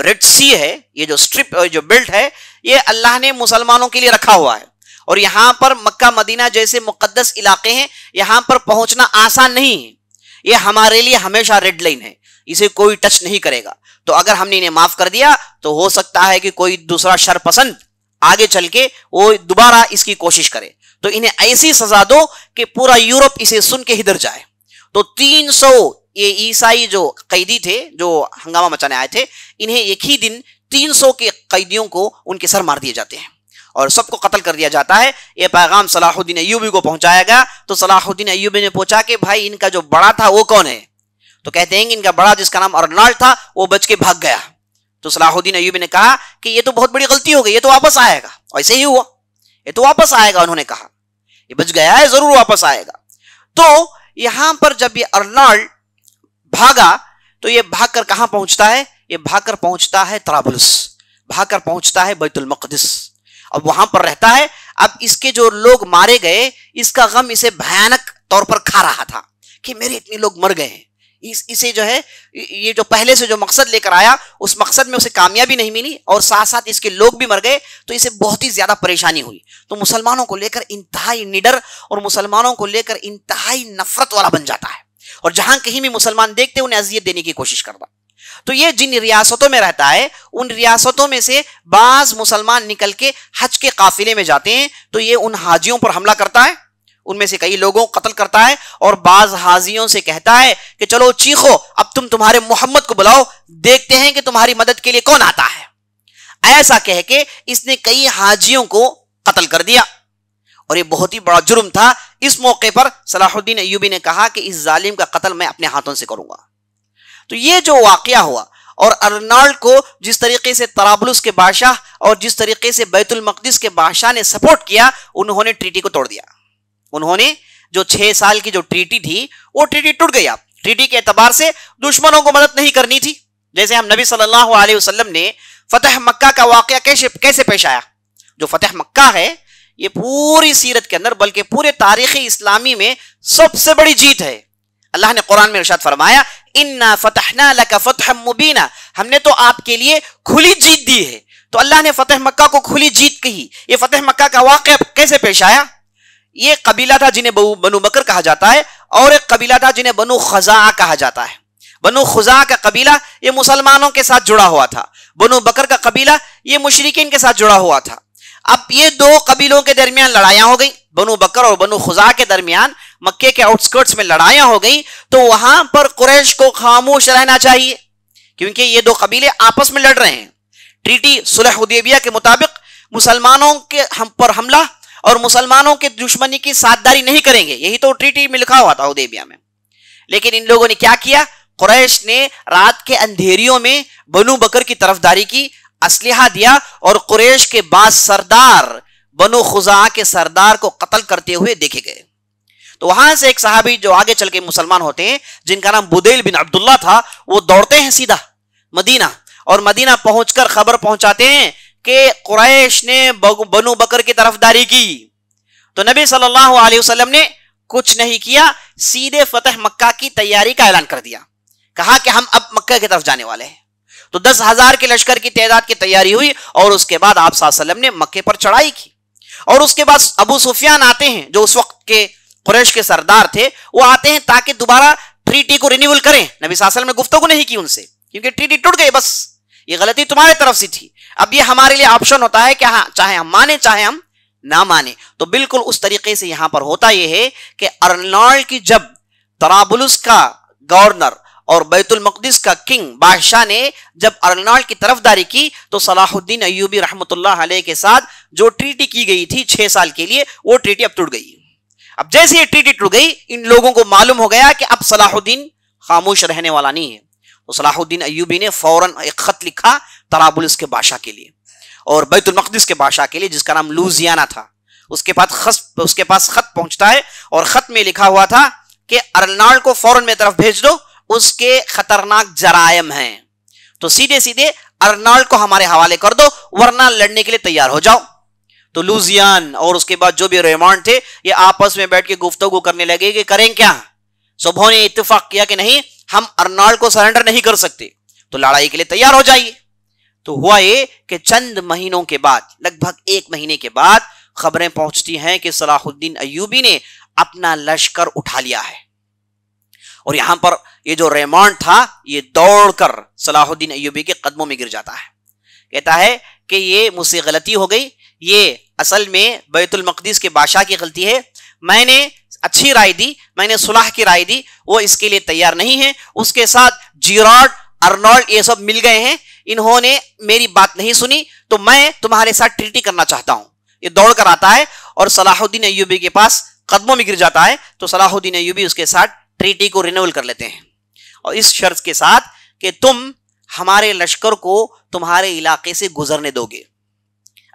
Speaker 1: रेड सी है ये जो स्ट्रिप जो बेल्ट है ये अल्लाह ने मुसलमानों के लिए रखा हुआ है और यहां पर मक्का मदीना जैसे मुकदस इलाके हैं यहां पर पहुंचना आसान नहीं है ये हमारे लिए हमेशा रेड लाइन है इसे कोई टच नहीं करेगा तो अगर हमने इन्हें माफ कर दिया तो हो सकता है कि कोई दूसरा शर पसंद आगे चल के वो दोबारा इसकी कोशिश करे तो इन्हें ऐसी सजा दो कि पूरा यूरोप इसे सुन के हिधर जाए तो 300 ये ईसाई जो कैदी थे जो हंगामा मचाने आए थे इन्हें एक ही दिन 300 के कैदियों को उनके सर मार दिए जाते हैं और सबको कत्ल कर दिया जाता है ये पैगाम सलाहुद्दीन अयूबी को पहुंचाया गया तो सलाहुद्दीन अयूबी ने पूछा कि भाई इनका जो बड़ा था वो कौन है तो कहते हैं कि इनका बड़ा जिसका नाम अर्नाल्ड था वो बच के भाग गया तो सलाहुद्दीन अयूबी ने कहा कि ये तो बहुत बड़ी गलती हो गई ये तो वापस आएगा ऐसे ही हुआ ये तो वापस आएगा उन्होंने कहा ये बच गया है जरूर वापस आएगा तो यहां पर जब ये अर्नाल्ड भागा तो ये भागकर कहां पहुंचता है ये भागकर पहुंचता है तराबुलस भागकर पहुंचता है बैतुल मकदस अब वहां पर रहता है अब इसके जो लोग मारे गए इसका गम इसे भयानक तौर पर खा रहा था कि मेरे इतने लोग मर गए हैं इस इसे जो है ये जो पहले से जो मकसद लेकर आया उस मकसद में उसे कामयाबी नहीं मिली और साथ साथ इसके लोग भी मर गए तो इसे बहुत ही ज्यादा परेशानी हुई तो मुसलमानों को लेकर इंतहाई निडर और मुसलमानों को लेकर इंतहाई नफरत वाला बन जाता है और जहां कहीं भी मुसलमान देखते उन्हें अजियत देने की कोशिश करता तो ये जिन रियासतों में रहता है उन रियासतों में से बाज मुसलमान निकल के हज के काफिले में जाते हैं तो ये उन हाजियों पर हमला करता है उनमें से कई लोगों को कत्ल करता है और बाज हाजियों से कहता है कि चलो चीखो अब तुम तुम्हारे मोहम्मद को बुलाओ देखते हैं कि तुम्हारी मदद के लिए कौन आता है ऐसा कह के इसने कई हाजियों को कत्ल कर दिया और ये बहुत ही बड़ा जुर्म था इस मौके पर सलाहुद्दीन अयूबी ने कहा कि इस जालिम का कत्ल मैं अपने हाथों से करूंगा तो ये जो वाक़ हुआ और अर्नाल्ड को जिस तरीके से तराबलुस के बादशाह और जिस तरीके से बैतुलमकदस के बादशाह ने सपोर्ट किया उन्होंने ट्रीटी को तोड़ दिया उन्होंने जो छह साल की जो ट्रीटी थी वो ट्रीटी टूट गई आप ट्रीटी के एतबार से दुश्मनों को मदद नहीं करनी थी जैसे हम नबी सल्लल्लाहु अलैहि वसल्लम ने फतेह मक्का का वाक़ कैसे कैसे पेश आया जो फतेह मक्का है ये पूरी सीरत के अंदर बल्कि पूरे तारीख इस्लामी में सबसे बड़ी जीत है अल्लाह ने कुरान में इरशाद फरमाया इन्ना फतहना लका फतह मुबीना हमने तो आपके लिए खुली जीत दी है तो अल्लाह ने फतेह मक्का को खुली जीत कही ये फतेह मक्का का वाक़ कैसे पेश आया ये कबीला था जिन्हें बनु बकर कहा जाता है और एक कबीला था जिन्हें बनु खजा कहा जाता है बनु खजा का कबीला ये मुसलमानों के साथ जुड़ा हुआ था बनु बकर का कबीला ये मुशरकिन के साथ जुड़ा हुआ था अब ये दो कबीलों के दरमियान लड़ाइयाँ हो गई बनु बकर और बनु खुजा के दरमियान मक्के के आउटस्कर्ट्स में लड़ाइयां हो गई तो वहां पर कुरैश को खामोश रहना चाहिए क्योंकि ये दो कबीले आपस में लड़ रहे हैं ट्रीटी सुलह उदेबिया के मुताबिक मुसलमानों के हम पर हमला और मुसलमानों के दुश्मनी की साथदारी नहीं करेंगे यही तो ट्रीटी में लिखा हुआ था उदेबिया में लेकिन इन लोगों ने क्या किया कुरैश ने रात के अंधेरियों में बनु बकर की तरफदारी की असलिहा दिया और कुरैश के बाद सरदार बनु खुजा के सरदार को कत्ल करते हुए देखे गए तो वहां से एक साहबी जो आगे चल के मुसलमान होते हैं जिनका नाम बुदेल बिन अब्दुल्ला था वो दौड़ते हैं सीधा मदीना और मदीना पहुंचकर खबर पहुंचाते हैं कि कुरैश ने बनु बकर की तरफदारी की तो नबी सल्लल्लाहु अलैहि वसल्लम ने कुछ नहीं किया सीधे फतेह मक्का की तैयारी का ऐलान कर दिया कहा कि हम अब मक्का की तरफ जाने वाले हैं तो दस हजार के लश्कर की तैदाद की तैयारी हुई और उसके बाद आप वसल्लम ने मक्के पर चढ़ाई की और उसके बाद अबू सुफियान आते हैं जो उस वक्त के कुरैश के सरदार थे वो आते हैं ताकि दोबारा ट्रीटी को रिन्यूअल करें नबी सासल में गुफ्तगु नहीं की उनसे क्योंकि ट्रीटी टूट गई बस ये गलती तुम्हारे तरफ से थी अब ये हमारे लिए ऑप्शन होता है कि हाँ चाहे हम माने चाहे हम ना माने तो बिल्कुल उस तरीके से यहां पर होता यह है कि अर्नॉल्ड की जब तराबुलस का गवर्नर और बैतुल का किंग बादशाह ने जब अर्नॉल्ड की तरफदारी की तो सलाहुद्दीन अयूबी रहमतुल्लाह अलैह के साथ जो ट्रीटी की गई थी छह साल के लिए वो ट्रीटी अब टूट गई अब जैसे ये ट्रीटी रुक गई इन लोगों को मालूम हो गया कि अब सलाहुद्दीन खामोश रहने वाला नहीं है तो सलाहुद्दीन अयूबी ने फौरन एक खत लिखा तराबुलिस के बादशाह के लिए और बैतुलमकदस के बादशाह के लिए जिसका नाम लूजियाना था उसके पास खत उसके पास खत पहुंचता है और खत में लिखा हुआ था कि अर्नाल्ड को फौरन मेरी तरफ भेज दो उसके खतरनाक जरायम हैं तो सीधे सीधे अर्नाल्ड को हमारे हवाले कर दो वरना लड़ने के लिए तैयार हो जाओ तो लुजियान और उसके बाद जो भी रेमांड थे ये आपस में बैठ के गुफ्तगु करने लगे कि करें क्या सुबह ने इतफाक किया कि नहीं हम अर्नाल्ड को सरेंडर नहीं कर सकते तो लड़ाई के लिए तैयार हो जाइए तो हुआ ये कि चंद महीनों के बाद लगभग एक महीने के बाद खबरें पहुंचती हैं कि सलाहुद्दीन अयूबी ने अपना लश्कर उठा लिया है और यहां पर ये जो रेमांड था ये दौड़कर सलाहुद्दीन अयूबी के कदमों में गिर जाता है कहता है कि ये मुझसे गलती हो गई ये असल में बैतुलमकदीस के बादशाह की गलती है मैंने अच्छी राय दी मैंने सुलह की राय दी वो इसके लिए तैयार नहीं है उसके साथ जीरोड अर्नोल्ड ये सब मिल गए हैं इन्होंने मेरी बात नहीं सुनी तो मैं तुम्हारे साथ ट्रीटी करना चाहता हूं ये दौड़ कर आता है और सलाहुद्दीन अयूबी के पास कदमों में गिर जाता है तो सलाहुद्दीन अयूबी उसके साथ ट्रीटी को रिन्यूअल कर लेते हैं और इस शर्त के साथ कि तुम हमारे लश्कर को तुम्हारे इलाके से गुजरने दोगे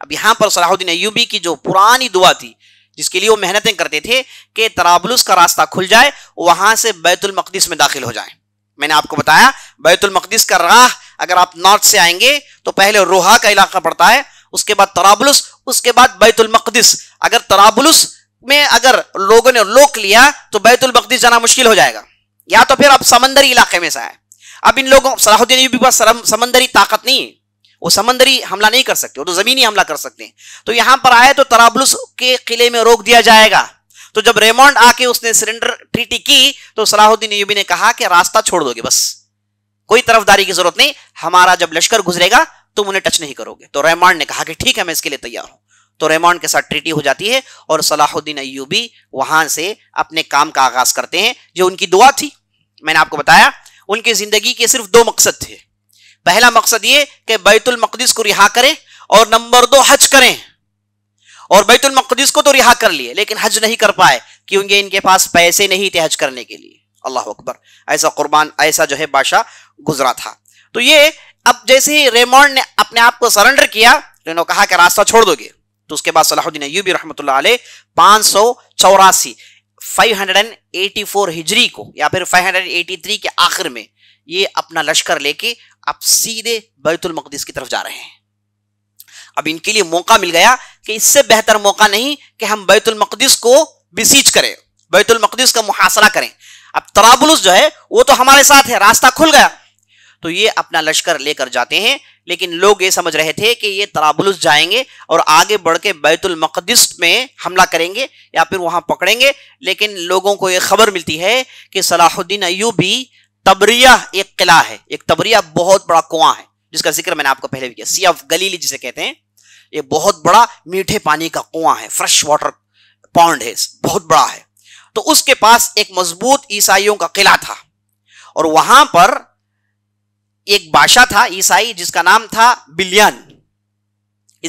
Speaker 1: अब यहां पर सलाहुद्दीन अयूबी की जो पुरानी दुआ थी जिसके लिए वो मेहनतें करते थे कि तराबलुस का रास्ता खुल जाए वहां से बैतुल में दाखिल हो जाए मैंने आपको बताया बैतुल का राह अगर आप नॉर्थ से आएंगे तो पहले रोहा का इलाका पड़ता है उसके बाद तराबलुस उसके बाद बैतुल अगर तराबलुस में अगर लोगों ने रोक लिया तो बैतुल जाना मुश्किल हो जाएगा या तो फिर आप समंदरी इलाके में से आए अब इन लोगों सलाहुद्दीन यूबी के पास समंदरी ताकत नहीं है वो समंदरी हमला नहीं कर सकते वो तो जमीनी हमला कर सकते हैं तो यहां पर आए तो तराबलुस के किले में रोक दिया जाएगा तो जब रेमोंड आके उसने सिलेंडर ट्रीटी की तो सलाहुद्दीन यूबी ने कहा कि रास्ता छोड़ दोगे बस कोई तरफदारी की जरूरत नहीं हमारा जब लश्कर गुजरेगा तुम उन्हें टच नहीं करोगे तो रेमोंड ने कहा कि ठीक है मैं इसके लिए तैयार हूं तो रेमोंड के साथ ट्रीटी हो जाती है और सलाहुद्दीन अयूबी वहां से अपने काम का आगाज करते हैं जो उनकी दुआ थी मैंने आपको बताया उनकी जिंदगी के सिर्फ दो मकसद थे पहला मकसद ये कि बैतुल को रिहा करें और नंबर दो हज करें और बैतुल को तो रिहा कर लिए लेकिन हज नहीं कर पाए क्योंकि इनके पास पैसे नहीं थे हज करने के लिए अल्लाह अकबर ऐसा कुर्बान ऐसा जो है बादशाह गुजरा था तो ये अब जैसे ही रेमोंड ने अपने आप को सरेंडर किया तो इन्होंने कहा कि रास्ता छोड़ दोगे तो उसके बाद सलाहुद्दीन अयूबी रहमतुल्लाह पाँच सौ चौरासी five hundred and eighty four हिजरी को या फिर फाइव हंड्रेड एटी थ्री के आखिर में ये अपना लश्कर लेके आप सीधे बैतुल की तरफ जा रहे हैं अब इनके लिए मौका मिल गया कि इससे बेहतर मौका नहीं कि हम बैतुल मकदस को बिसीज करें बैतुल का मुहासरा करें अब तराबुलस जो है वो तो हमारे साथ है रास्ता खुल गया तो ये अपना लश्कर लेकर जाते हैं लेकिन लोग ये समझ रहे थे कि ये तराबुलस जाएंगे और आगे बढ़ के बैतुल में हमला करेंगे या फिर वहां पकड़ेंगे लेकिन लोगों को ये खबर मिलती है कि सलाहुद्दीन अयूबी तबरिया एक किला है एक तबरिया बहुत बड़ा कुआं है जिसका जिक्र मैंने आपको पहले भी किया सी ऑफ गलीली जिसे कहते हैं ये बहुत बड़ा मीठे पानी का कुआं है फ्रेश वाटर पॉन्ड है बहुत बड़ा है तो उसके पास एक मजबूत ईसाइयों का किला था और वहां पर एक बादशाह था ईसाई जिसका नाम था बिलियन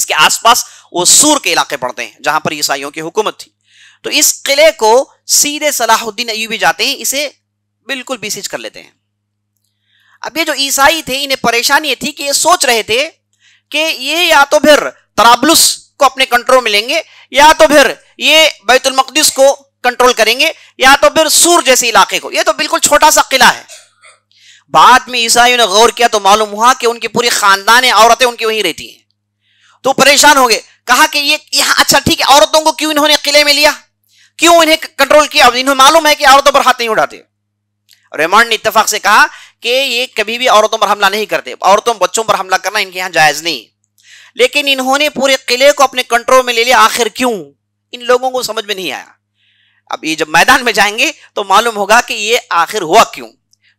Speaker 1: इसके आसपास वो सूर के इलाके पड़ते हैं जहां पर ईसाइयों की हुकूमत थी तो इस किले को सीधे सलाहुद्दीन अयूबी जाते हैं इसे बिल्कुल बीसीज कर लेते हैं अब ये जो ईसाई थे इन्हें परेशानी ये थी कि ये सोच रहे थे कि ये या तो फिर तराबलुस को अपने कंट्रोल में लेंगे या तो फिर ये बैतुल को कंट्रोल करेंगे या तो फिर सूर जैसे इलाके को ये तो बिल्कुल छोटा सा किला है बाद में ईसाइयों ने गौर किया तो मालूम हुआ कि उनकी पूरी खानदान औरतें उनकी वहीं रहती हैं तो परेशान हो गए कहा कि ये यहां अच्छा ठीक है औरतों को क्यों इन्होंने किले में लिया क्यों इन्हें कंट्रोल किया इन्हें मालूम है कि औरतों पर हाथ नहीं उठाते रेमॉन्ड ने इतफाक से कहा कि ये कभी भी औरतों पर हमला नहीं करते औरतों बच्चों पर हमला करना इनके यहाँ जायज नहीं लेकिन इन्होंने पूरे किले को अपने कंट्रोल में ले लिया आखिर क्यों इन लोगों को समझ में नहीं आया अब ये जब मैदान में जाएंगे तो मालूम होगा कि ये आखिर हुआ क्यों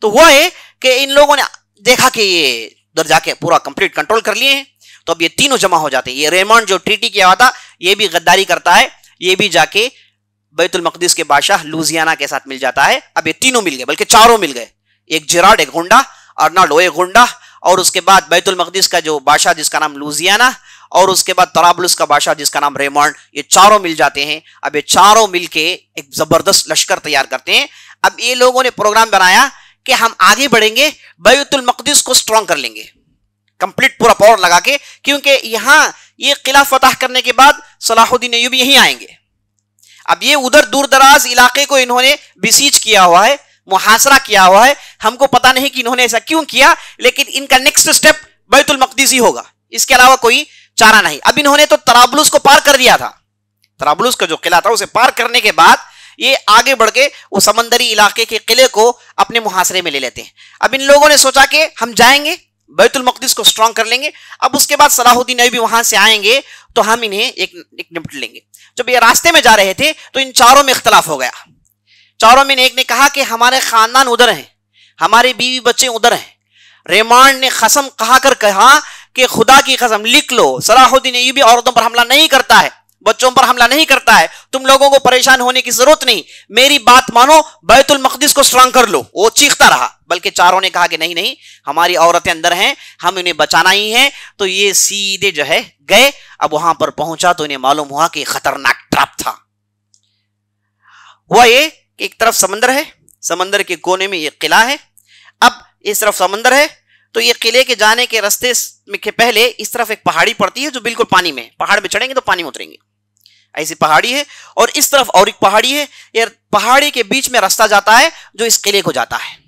Speaker 1: तो हुआ है कि इन लोगों ने देखा कि ये उधर जाके पूरा कंप्लीट कंट्रोल कर लिए हैं तो अब ये तीनों जमा हो जाते हैं ये रेमंड जो ट्रीटी किया हुआ था ये भी गद्दारी करता है ये भी जाके बैतुलमकदीस के बादशाह लुजियाना के साथ मिल जाता है अब ये तीनों मिल गए बल्कि चारों मिल गए एक जिराड एक गुंडा अर्नाल्डो एक गुंडा और उसके बाद बैतुलमकदीस का जो बादशाह जिसका नाम लुजियाना और उसके बाद तराबुलस का बादशाह जिसका नाम रेमंड ये चारों मिल जाते हैं अब ये चारों के एक जबरदस्त लश्कर तैयार करते हैं अब ये लोगों ने प्रोग्राम बनाया कि हम आगे बढ़ेंगे बैतुल को स्ट्रांग कर लेंगे कंप्लीट पूरा पावर लगा के क्योंकि यहां ये किला फतह करने के बाद सलाहुद्दीन अयूब यहीं आएंगे अब ये उधर दूर दराज इलाके को इन्होंने बिसीज किया हुआ है मुहासरा किया हुआ है हमको पता नहीं कि इन्होंने ऐसा क्यों किया लेकिन इनका नेक्स्ट स्टेप बैतुल मकदीसी ही होगा इसके अलावा कोई चारा नहीं अब इन्होंने तो तराबलूस को पार कर दिया था तराबलूस का जो किला था उसे पार करने के बाद ये आगे बढ़ के वो समंदरी इलाके के किले को अपने मुहासरे में ले लेते हैं अब इन लोगों ने सोचा कि हम जाएंगे बैतुल मकदीस को स्ट्रांग कर लेंगे अब उसके बाद सलाहुद्दीन भी वहां से आएंगे तो हम इन्हें एक निपट लेंगे जब ये रास्ते में जा रहे थे तो इन चारों में इख्तलाफ हो गया चारों में एक ने कहा कि हमारे खानदान उधर हैं हमारे बीवी बच्चे उधर हैं रेमांड ने कसम कहा कर कहा कि खुदा की कसम लिख लो सलाहुद्दीन भी औरतों पर हमला नहीं करता है बच्चों पर हमला नहीं करता है तुम लोगों को परेशान होने की जरूरत नहीं मेरी बात मानो बैतुल मकदिस को स्ट्रांग कर लो वो चीखता रहा बल्कि चारों ने कहा कि नहीं नहीं हमारी औरतें अंदर हैं हम इन्हें बचाना ही है तो ये सीधे जो है गए अब वहां पर पहुंचा तो इन्हें मालूम हुआ कि खतरनाक ट्रैप था हुआ ये कि एक तरफ समंदर है समंदर के कोने में ये किला है अब इस तरफ समंदर है तो ये किले के जाने के रास्ते के पहले इस तरफ एक पहाड़ी पड़ती है जो बिल्कुल पानी में पहाड़ में चढ़ेंगे तो पानी में उतरेंगे ऐसी पहाड़ी है और इस तरफ और एक पहाड़ी है यार पहाड़ी के बीच में रास्ता जाता है जो इस किले को जाता है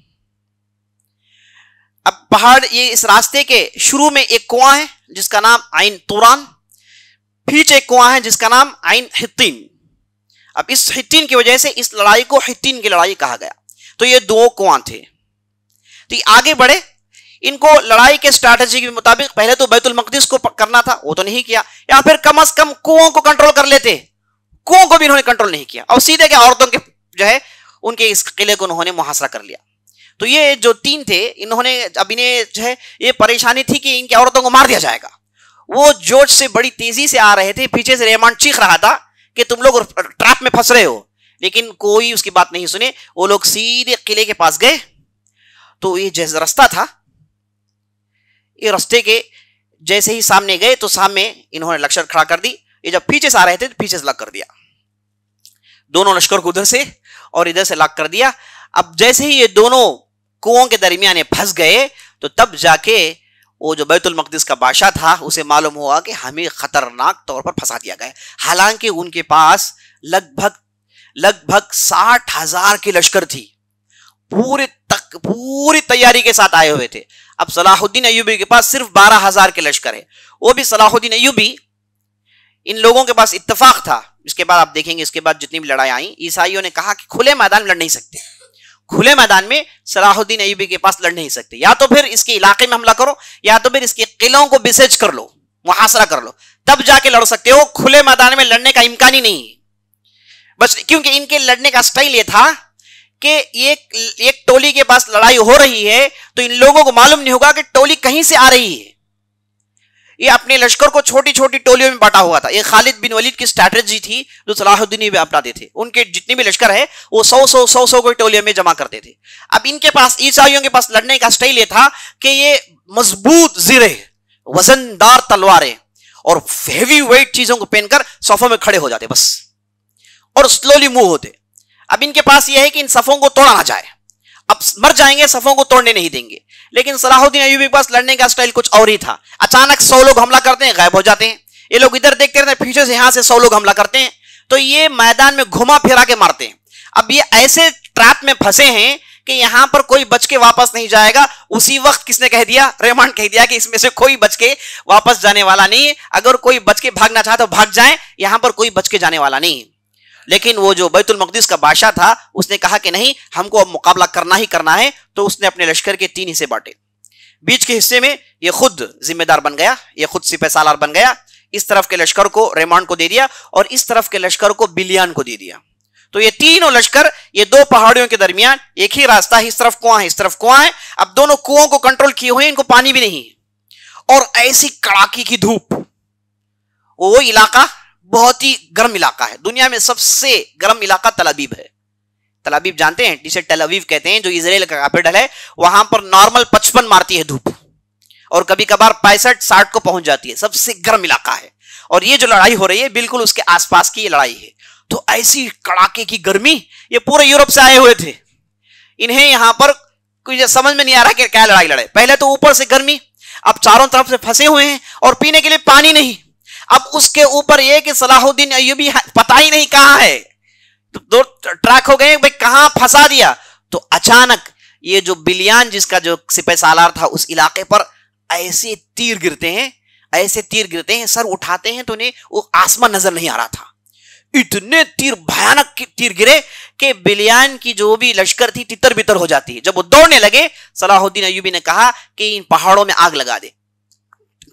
Speaker 1: अब पहाड़ ये इस रास्ते के शुरू में एक कुआं है जिसका नाम आइन तुरान फिर एक कुआं है जिसका नाम आइन हितिन अब इस हितिन की वजह से इस लड़ाई को हितिन की लड़ाई कहा गया तो ये दो कुआं थे तो आगे बढ़े इनको लड़ाई के स्ट्रैटेजी के मुताबिक पहले तो बैतुल मकदिस को करना था वो तो नहीं किया या फिर कम अज कम कुओं को कंट्रोल कर लेते कुओं को भी इन्होंने कंट्रोल नहीं किया और सीधे के औरतों के जो है उनके इस किले को उन्होंने मुहासरा कर लिया तो ये जो तीन थे इन्होंने अब इन्हें जो है ये परेशानी थी कि इनकी औरतों को मार दिया जाएगा वो जोश से बड़ी तेजी से आ रहे थे पीछे से रहमान चीख रहा था कि तुम लोग ट्रैप में फंस रहे हो लेकिन कोई उसकी बात नहीं सुने वो लोग सीधे किले के पास गए तो ये रास्ता था ये रास्ते के जैसे ही सामने गए तो सामने इन्होंने लक्षर खड़ा कर दी ये जब पीछे से आ रहे थे तो पीछे से लग कर दिया दोनों लश्कर को उधर से और इधर से लग कर दिया अब जैसे ही ये दोनों कुओं के दरमियान फंस गए तो तब जाके वो जो बैतुलमकदस का बादशाह था उसे मालूम हुआ कि हमें ख़तरनाक तौर पर फंसा दिया गया हालांकि उनके पास लगभग लगभग साठ हजार की लश्कर थी पूरे तक पूरी तैयारी के साथ आए हुए थे अब सलाहुद्दीन अयूबी के पास सिर्फ बारह हजार के लश्कर है वो भी सलाहुद्दीन अयूबी इन लोगों के पास इतफाक था इसके बाद आप देखेंगे इसके बाद जितनी भी लड़ाई आई ईसाइयों ने कहा कि खुले मैदान लड़ नहीं सकते खुले मैदान में सलाहुद्दीन अयूबी के पास लड़ नहीं सकते या तो फिर इसके इलाके में हमला करो या तो फिर इसके किलों को बिसेज कर लो मुहासरा कर लो तब जाके लड़ सकते हो खुले मैदान में लड़ने का इम्कान ही नहीं बस क्योंकि इनके लड़ने का स्टाइल ये था कि एक एक टोली के पास लड़ाई हो रही है तो इन लोगों को मालूम नहीं होगा कि टोली कहीं से आ रही है ये अपने लश्कर को छोटी छोटी टोलियों में बांटा हुआ था ये खालिद बिन वलीद की स्ट्रैटेजी थी जो सलाहुद्दीन भी अपनाते थे उनके जितने भी लश्कर है वो सौ सौ सौ सौ को टोलियों में जमा करते थे अब इनके पास ईसाइयों के पास लड़ने का स्टाइल ये था कि ये मजबूत जिरे वजनदार तलवारें और हेवी वेट चीजों को पहनकर सफों में खड़े हो जाते बस और स्लोली मूव होते अब इनके पास यह है कि इन सफों को तोड़ा ना जाए अब मर जाएंगे सफों को तोड़ने नहीं देंगे लेकिन सलाहुद्दीन अयूबी के पास लड़ने का स्टाइल कुछ और ही था अचानक सौ लोग हमला करते हैं गायब हो जाते हैं ये लोग इधर देखते रहते हैं पीछे से यहां से सौ लोग हमला करते हैं तो ये मैदान में घुमा फिरा के मारते हैं अब ये ऐसे ट्रैप में फंसे हैं कि यहां पर कोई बच के वापस नहीं जाएगा उसी वक्त किसने कह दिया रेहमान कह दिया कि इसमें से कोई बच के वापस जाने वाला नहीं अगर कोई बच के भागना चाहे तो भाग जाए यहां पर कोई बच के जाने वाला नहीं लेकिन वो जो बैतुल का बादशाह था उसने कहा कि नहीं हमको अब मुकाबला करना ही करना है तो उसने अपने लश्कर के तीन हिस्से बांटे बीच के हिस्से में ये खुद जिम्मेदार बन गया ये खुद सिपह सालार बन गया इस तरफ के लश्कर को रेमांड को दे दिया और इस तरफ के लश्कर को बिलियान को दे दिया तो ये तीनों लश्कर ये दो पहाड़ियों के दरमियान एक ही रास्ता है इस तरफ कुआं है इस तरफ कुआं है अब दोनों कुओं को कंट्रोल किए हुए इनको पानी भी नहीं है और ऐसी कड़ाकी की धूप वो इलाका बहुत ही गर्म इलाका है दुनिया में सबसे गर्म इलाका तलाबीब है तलाबीब जानते हैं जिसे टेलावीव कहते हैं जो इसराइल का कैपिटल है वहां पर नॉर्मल पचपन मारती है धूप और कभी कभार पैंसठ साठ को पहुंच जाती है सबसे गर्म इलाका है और ये जो लड़ाई हो रही है बिल्कुल उसके आसपास की लड़ाई है तो ऐसी कड़ाके की गर्मी ये पूरे यूरोप से आए हुए थे इन्हें यहां पर कुछ समझ में नहीं आ रहा कि क्या लड़ाई लड़े पहले तो ऊपर से गर्मी अब चारों तरफ से फंसे हुए हैं और पीने के लिए पानी नहीं अब उसके ऊपर ये कि सलाहुद्दीन अयुबी पता ही नहीं कहां है तो दो ट्रैक हो गए भाई कहां फंसा दिया तो अचानक ये जो बिलियान जिसका जो सिपह सालार था उस इलाके पर ऐसे तीर गिरते हैं ऐसे तीर गिरते हैं सर उठाते हैं तो उन्हें वो आसमान नजर नहीं आ रहा था इतने तीर भयानक तीर गिरे कि बिलियान की जो भी लश्कर थी तितर बितर हो जाती है जब वो दौड़ने लगे सलाहुद्दीन अयुबी ने कहा कि इन पहाड़ों में आग लगा दे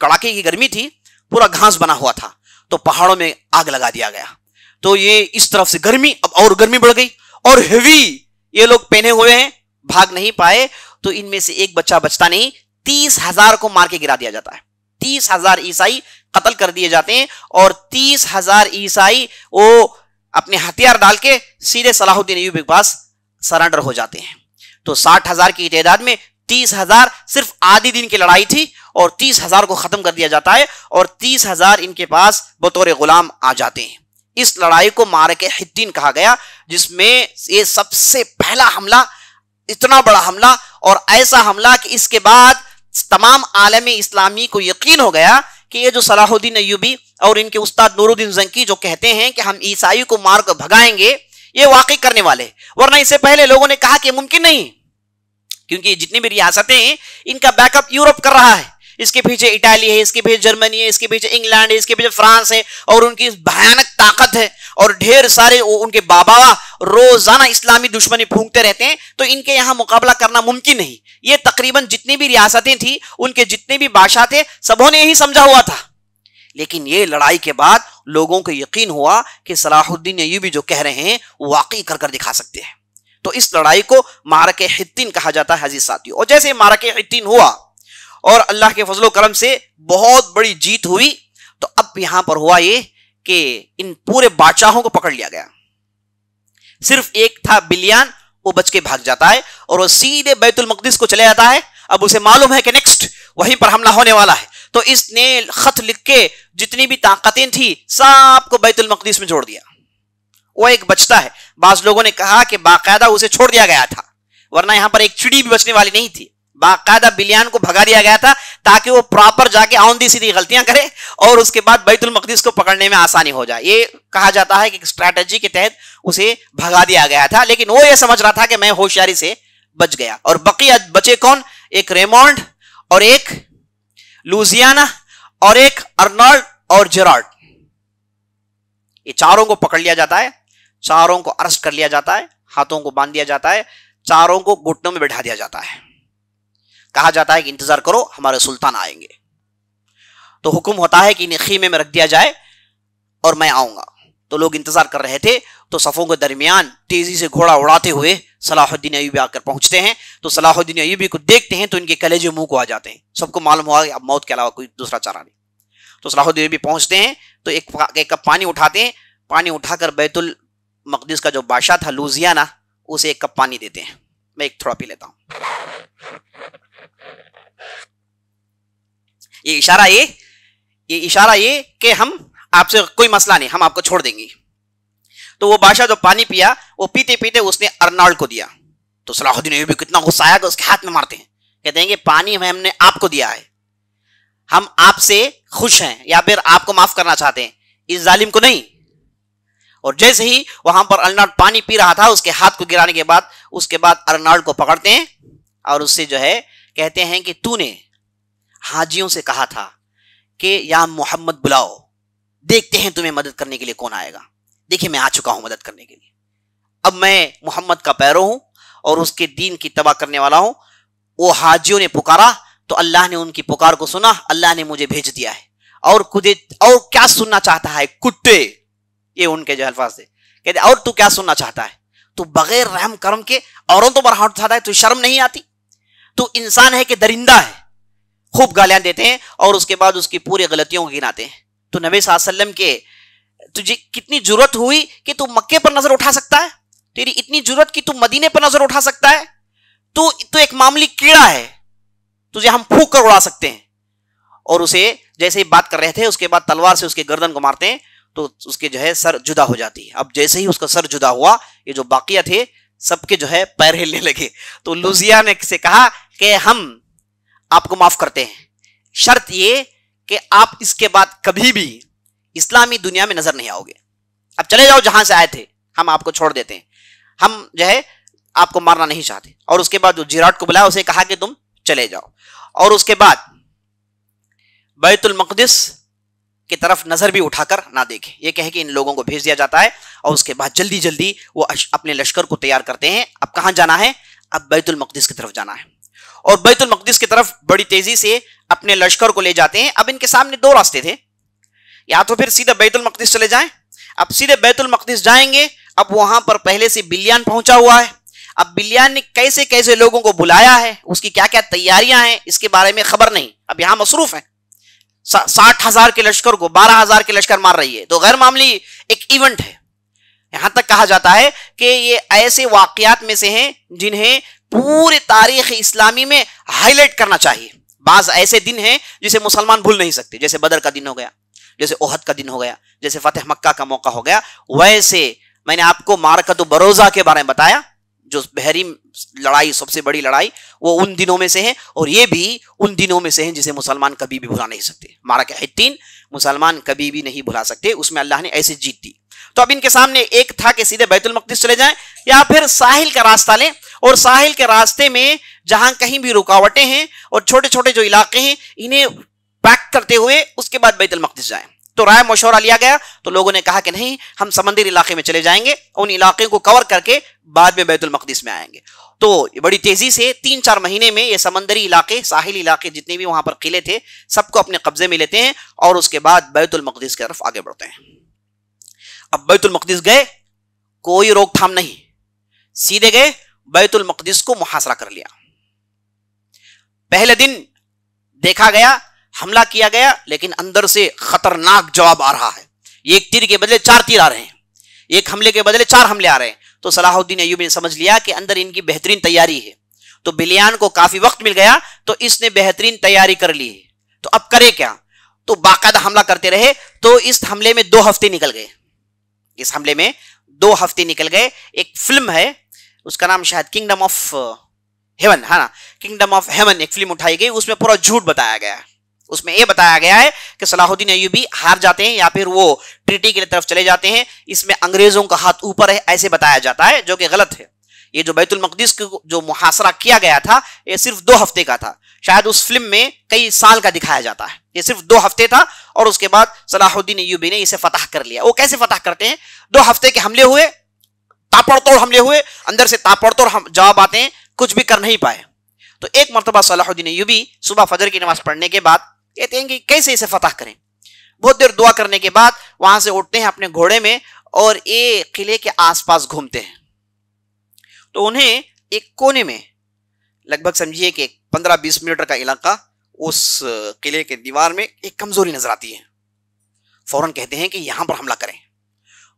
Speaker 1: कड़ाके की गर्मी थी पूरा घास बना हुआ था तो पहाड़ों में आग लगा दिया गया तो ये इस तरफ से गर्मी अब और गर्मी बढ़ गई और हेवी ये लोग पहने हुए हैं भाग नहीं पाए तो इनमें से एक बच्चा बचता नहीं तीस हजार को मार के गिरा दिया जाता है तीस हजार ईसाई कत्ल कर दिए जाते हैं और तीस हजार ईसाई वो अपने हथियार डाल के सीधे सलाहुद्दीन अयूब के पास सरेंडर हो जाते हैं तो साठ हजार की तैदाद में तीस हजार सिर्फ आधी दिन की लड़ाई थी और तीस हजार को खत्म कर दिया जाता है और तीस हजार इनके पास बतौर गुलाम आ जाते हैं इस लड़ाई को मारक हिद्दीन कहा गया जिसमें ये सबसे पहला हमला इतना बड़ा हमला और ऐसा हमला कि इसके बाद तमाम आलम इस्लामी को यकीन हो गया कि ये जो सलाहुद्दीन अयूबी और इनके उस्ताद नूरुद्दीन जंकी जो कहते हैं कि हम ईसाई को मार कर भगाएंगे ये वाकई करने वाले वरना इससे पहले लोगों ने कहा कि मुमकिन नहीं क्योंकि जितनी भी रियासतें हैं इनका बैकअप यूरोप कर रहा है इसके पीछे इटाली है इसके पीछे जर्मनी है इसके पीछे इंग्लैंड है इसके पीछे फ्रांस है और उनकी भयानक ताकत है और ढेर सारे उनके बाबा रोजाना इस्लामी दुश्मनी फूंकते रहते हैं तो इनके यहाँ मुकाबला करना मुमकिन नहीं ये तकरीबन जितनी भी रियासतें थी उनके जितने भी बादशाह थे सबों ने यही समझा हुआ था लेकिन ये लड़ाई के बाद लोगों को यकीन हुआ कि सलाहुद्दीन भी जो कह रहे हैं वाकई कर कर दिखा सकते हैं तो इस लड़ाई को मारक हितिन कहा जाता है हजीज साथियों और जैसे मारक हितिन हुआ और अल्लाह के फजलो करम से बहुत बड़ी जीत हुई तो अब यहां पर हुआ ये कि इन पूरे बादशाहों को पकड़ लिया गया सिर्फ एक था बिलियान वो बच के भाग जाता है और वो सीधे बैतुल मकदस को चले जाता है अब उसे मालूम है कि नेक्स्ट वहीं पर हमला होने वाला है तो इसने खत लिख के जितनी भी ताकतें थी सबको बैतुल मकदस में छोड़ दिया वो एक बचता है बाज लोगों ने कहा कि बाकायदा उसे छोड़ दिया गया था वरना यहां पर एक चिड़ी भी बचने वाली नहीं थी बाकायदा बिलियान को भगा दिया गया था ताकि वो प्रॉपर जाके आउंदी सीधी गलतियां करे और उसके बाद बैतुल मकदीस को पकड़ने में आसानी हो जाए ये कहा जाता है कि स्ट्रैटेजी के तहत उसे भगा दिया गया था लेकिन वो ये समझ रहा था कि मैं होशियारी से बच गया और बकी बचे कौन एक रेमोंड और एक लूजियाना और एक अर्नॉल्ड और जेराल्ड ये चारों को पकड़ लिया जाता है चारों को अरेस्ट कर लिया जाता है हाथों को बांध दिया जाता है चारों को घुटनों में बैठा दिया जाता है कहा जाता है कि इंतजार करो हमारे सुल्तान आएंगे तो हुक्म होता है कि इन्हें खीमे में रख दिया जाए और मैं आऊंगा तो लोग इंतजार कर रहे थे तो सफ़ों के दरमियान तेजी से घोड़ा उड़ाते हुए सलाहुद्दीन अयूबी आकर पहुंचते हैं तो सलाहुद्दीन अयूबी को देखते हैं तो इनके कलेजे मुंह को आ जाते हैं सबको मालूम हुआ कि अब मौत के अलावा कोई दूसरा चारा नहीं तो सलाहुद्दीन अयूबी पहुंचते हैं तो एक कप पानी उठाते हैं पानी उठाकर बैतुल मकदस का जो बादशाह था लूजियाना उसे एक कप पानी देते हैं मैं एक थोड़ा पी लेता हूँ ये इशारा ये ये इशारा ये कि हम आपसे कोई मसला नहीं हम आपको छोड़ देंगे तो वो बादशाह जो पानी पिया वो पीते पीते उसने अर्नाल्ड को दिया तो सलाहुद्दीन अयूबी कितना गुस्सा आया कि उसके हाथ में मारते हैं कहते हैं कि पानी हमने आपको दिया है हम आपसे खुश हैं या फिर आपको माफ करना चाहते हैं इस जालिम को नहीं और जैसे ही वहां पर अर्नाल्ड पानी पी रहा था उसके हाथ को गिराने के बाद उसके बाद अर्नाल्ड को पकड़ते हैं और उससे जो है कहते हैं कि तूने हाजियों से कहा था कि या मोहम्मद बुलाओ देखते हैं तुम्हें मदद करने के लिए कौन आएगा देखिए मैं आ चुका हूं मदद करने के लिए अब मैं मोहम्मद का पैरों हूं और उसके दीन की तबाह करने वाला हूं वो हाजियों ने पुकारा तो अल्लाह ने उनकी पुकार को सुना अल्लाह ने मुझे भेज दिया है और खुदे और क्या सुनना चाहता है कुत्ते ये उनके जो अल्फाज थे कहते और तू क्या सुनना चाहता है तू बगैर रहम करम के औरों तो पर हाथ उठाता है तू शर्म नहीं आती तू इंसान है कि दरिंदा है खूब गालियां देते हैं और उसके बाद उसकी पूरी गलतियों को गिनाते हैं तो नबी सल्लम के तुझे कितनी जरूरत हुई कि तू मक्के पर नजर उठा सकता है तेरी इतनी जरूरत कि तू मदीने पर नजर उठा सकता है तू तो एक मामूली कीड़ा है तुझे हम फूक कर उड़ा सकते हैं और उसे जैसे ही बात कर रहे थे उसके बाद तलवार से उसके गर्दन को मारते हैं तो उसके जो है सर जुदा हो जाती है अब जैसे ही उसका सर जुदा हुआ ये जो बाकिया थे सबके जो है पैर हिलने लगे तो लुजिया ने से कहा कि हम आपको माफ करते हैं शर्त ये कि आप इसके बाद कभी भी इस्लामी दुनिया में नजर नहीं आओगे अब चले जाओ जहां से आए थे हम आपको छोड़ देते हैं हम जो है आपको मारना नहीं चाहते और उसके बाद जो जिराट को बुलाया उसे कहा कि तुम चले जाओ और उसके बाद बैतुल की तरफ नजर भी उठाकर ना देखें ये कहे कि इन लोगों को भेज दिया जाता है और उसके बाद जल्दी जल्दी वो अपने लश्कर को तैयार करते हैं अब कहाँ जाना है अब बैतुल की तरफ जाना है और बैतुल की तरफ बड़ी तेजी से अपने लश्कर को ले जाते हैं अब इनके सामने दो रास्ते थे या तो फिर सीधे बैतुल चले जाएं अब सीधे बैतुल जाएंगे अब वहां पर पहले से बिलियान पहुंचा हुआ है अब बिलियान ने कैसे कैसे लोगों को बुलाया है उसकी क्या क्या तैयारियां हैं इसके बारे में खबर नहीं अब यहां मसरूफ है साठ हजार के लश्कर को बारह हजार के लश्कर मार रही है तो गैर मामूली एक इवेंट है यहां तक कहा जाता है कि ये ऐसे वाकयात में से हैं जिन्हें पूरे तारीख इस्लामी में हाईलाइट करना चाहिए बाज ऐसे दिन हैं जिसे मुसलमान भूल नहीं सकते जैसे बदर का दिन हो गया जैसे ओहद का दिन हो गया जैसे फतेह मक्का का मौका हो गया वैसे मैंने आपको मारकत बरोजा के बारे में बताया जो बहरी लड़ाई सबसे बड़ी लड़ाई वो उन दिनों में से है और ये भी उन दिनों में से है जिसे मुसलमान कभी भी भुला नहीं सकते मारा हित्तीन मुसलमान कभी भी नहीं भुला सकते उसमें अल्लाह ने ऐसी जीत दी तो अब इनके सामने एक था कि सीधे बैतुल चले जाएं या फिर साहिल का रास्ता लें और साहिल के रास्ते में जहां कहीं भी रुकावटें हैं और छोटे छोटे जो इलाके हैं इन्हें पैक करते हुए उसके बाद बैतुल जाएं तो राय मशवरा लिया गया तो लोगों ने कहा कि नहीं हम समंदर इलाके में चले जाएंगे उन इलाके को कवर करके बाद में बैतुल में आएंगे तो बड़ी तेजी से तीन चार महीने में ये समंदरी इलाके साहिल इलाके जितने भी वहां पर किले थे सबको अपने कब्जे में लेते हैं और उसके बाद बैतुलमकदस की तरफ आगे बढ़ते हैं अब बैतुलमकदस गए कोई रोकथाम नहीं सीधे गए बैतुलमकदस को मुहासरा कर लिया पहले दिन देखा गया हमला किया गया लेकिन अंदर से खतरनाक जवाब आ रहा है एक तीर के बदले चार तीर आ रहे हैं एक हमले के बदले चार हमले आ रहे हैं तो सलाहुद्दीन अयूबी ने समझ लिया कि अंदर इनकी बेहतरीन तैयारी है तो बिलियान को काफी वक्त मिल गया तो इसने बेहतरीन तैयारी कर ली है तो अब करे क्या तो बाकायदा हमला करते रहे तो इस हमले में दो हफ्ते निकल गए इस हमले में दो हफ्ते निकल गए एक फिल्म है उसका नाम शायद किंगडम ऑफ हेवन है हाँ ना किंगडम ऑफ हेवन एक फिल्म उठाई गई उसमें पूरा झूठ बताया गया है उसमें यह बताया गया है कि सलाहुद्दीन अयूबी हार जाते हैं या फिर वो ट्रिटी की तरफ चले जाते हैं इसमें अंग्रेजों का हाथ ऊपर है ऐसे बताया जाता है जो कि गलत है ये जो बैतुल मकदीस को जो मुहासरा किया गया था ये सिर्फ दो हफ्ते का था शायद उस फिल्म में कई साल का दिखाया जाता है ये सिर्फ दो हफ्ते था और उसके बाद सलाहुद्दीन यूबी ने इसे फतह कर लिया वो कैसे फतह करते हैं दो हफ्ते के हमले हुए तापड़तोड़ हमले हुए अंदर से तापड़तोड़ हम जवाब आते हैं कुछ भी कर नहीं पाए तो एक मरतबा सलाहुद्दीन यूबी सुबह फजर की नमाज पढ़ने के बाद कहते हैं कि कैसे इसे फतह करें बहुत देर दुआ करने के बाद वहां से उठते हैं अपने घोड़े में और ये किले के आसपास घूमते हैं तो उन्हें एक कोने में लगभग समझिए कि पंद्रह बीस मीटर का इलाका उस किले के दीवार में एक कमजोरी नजर आती है फौरन कहते हैं कि यहां पर हमला करें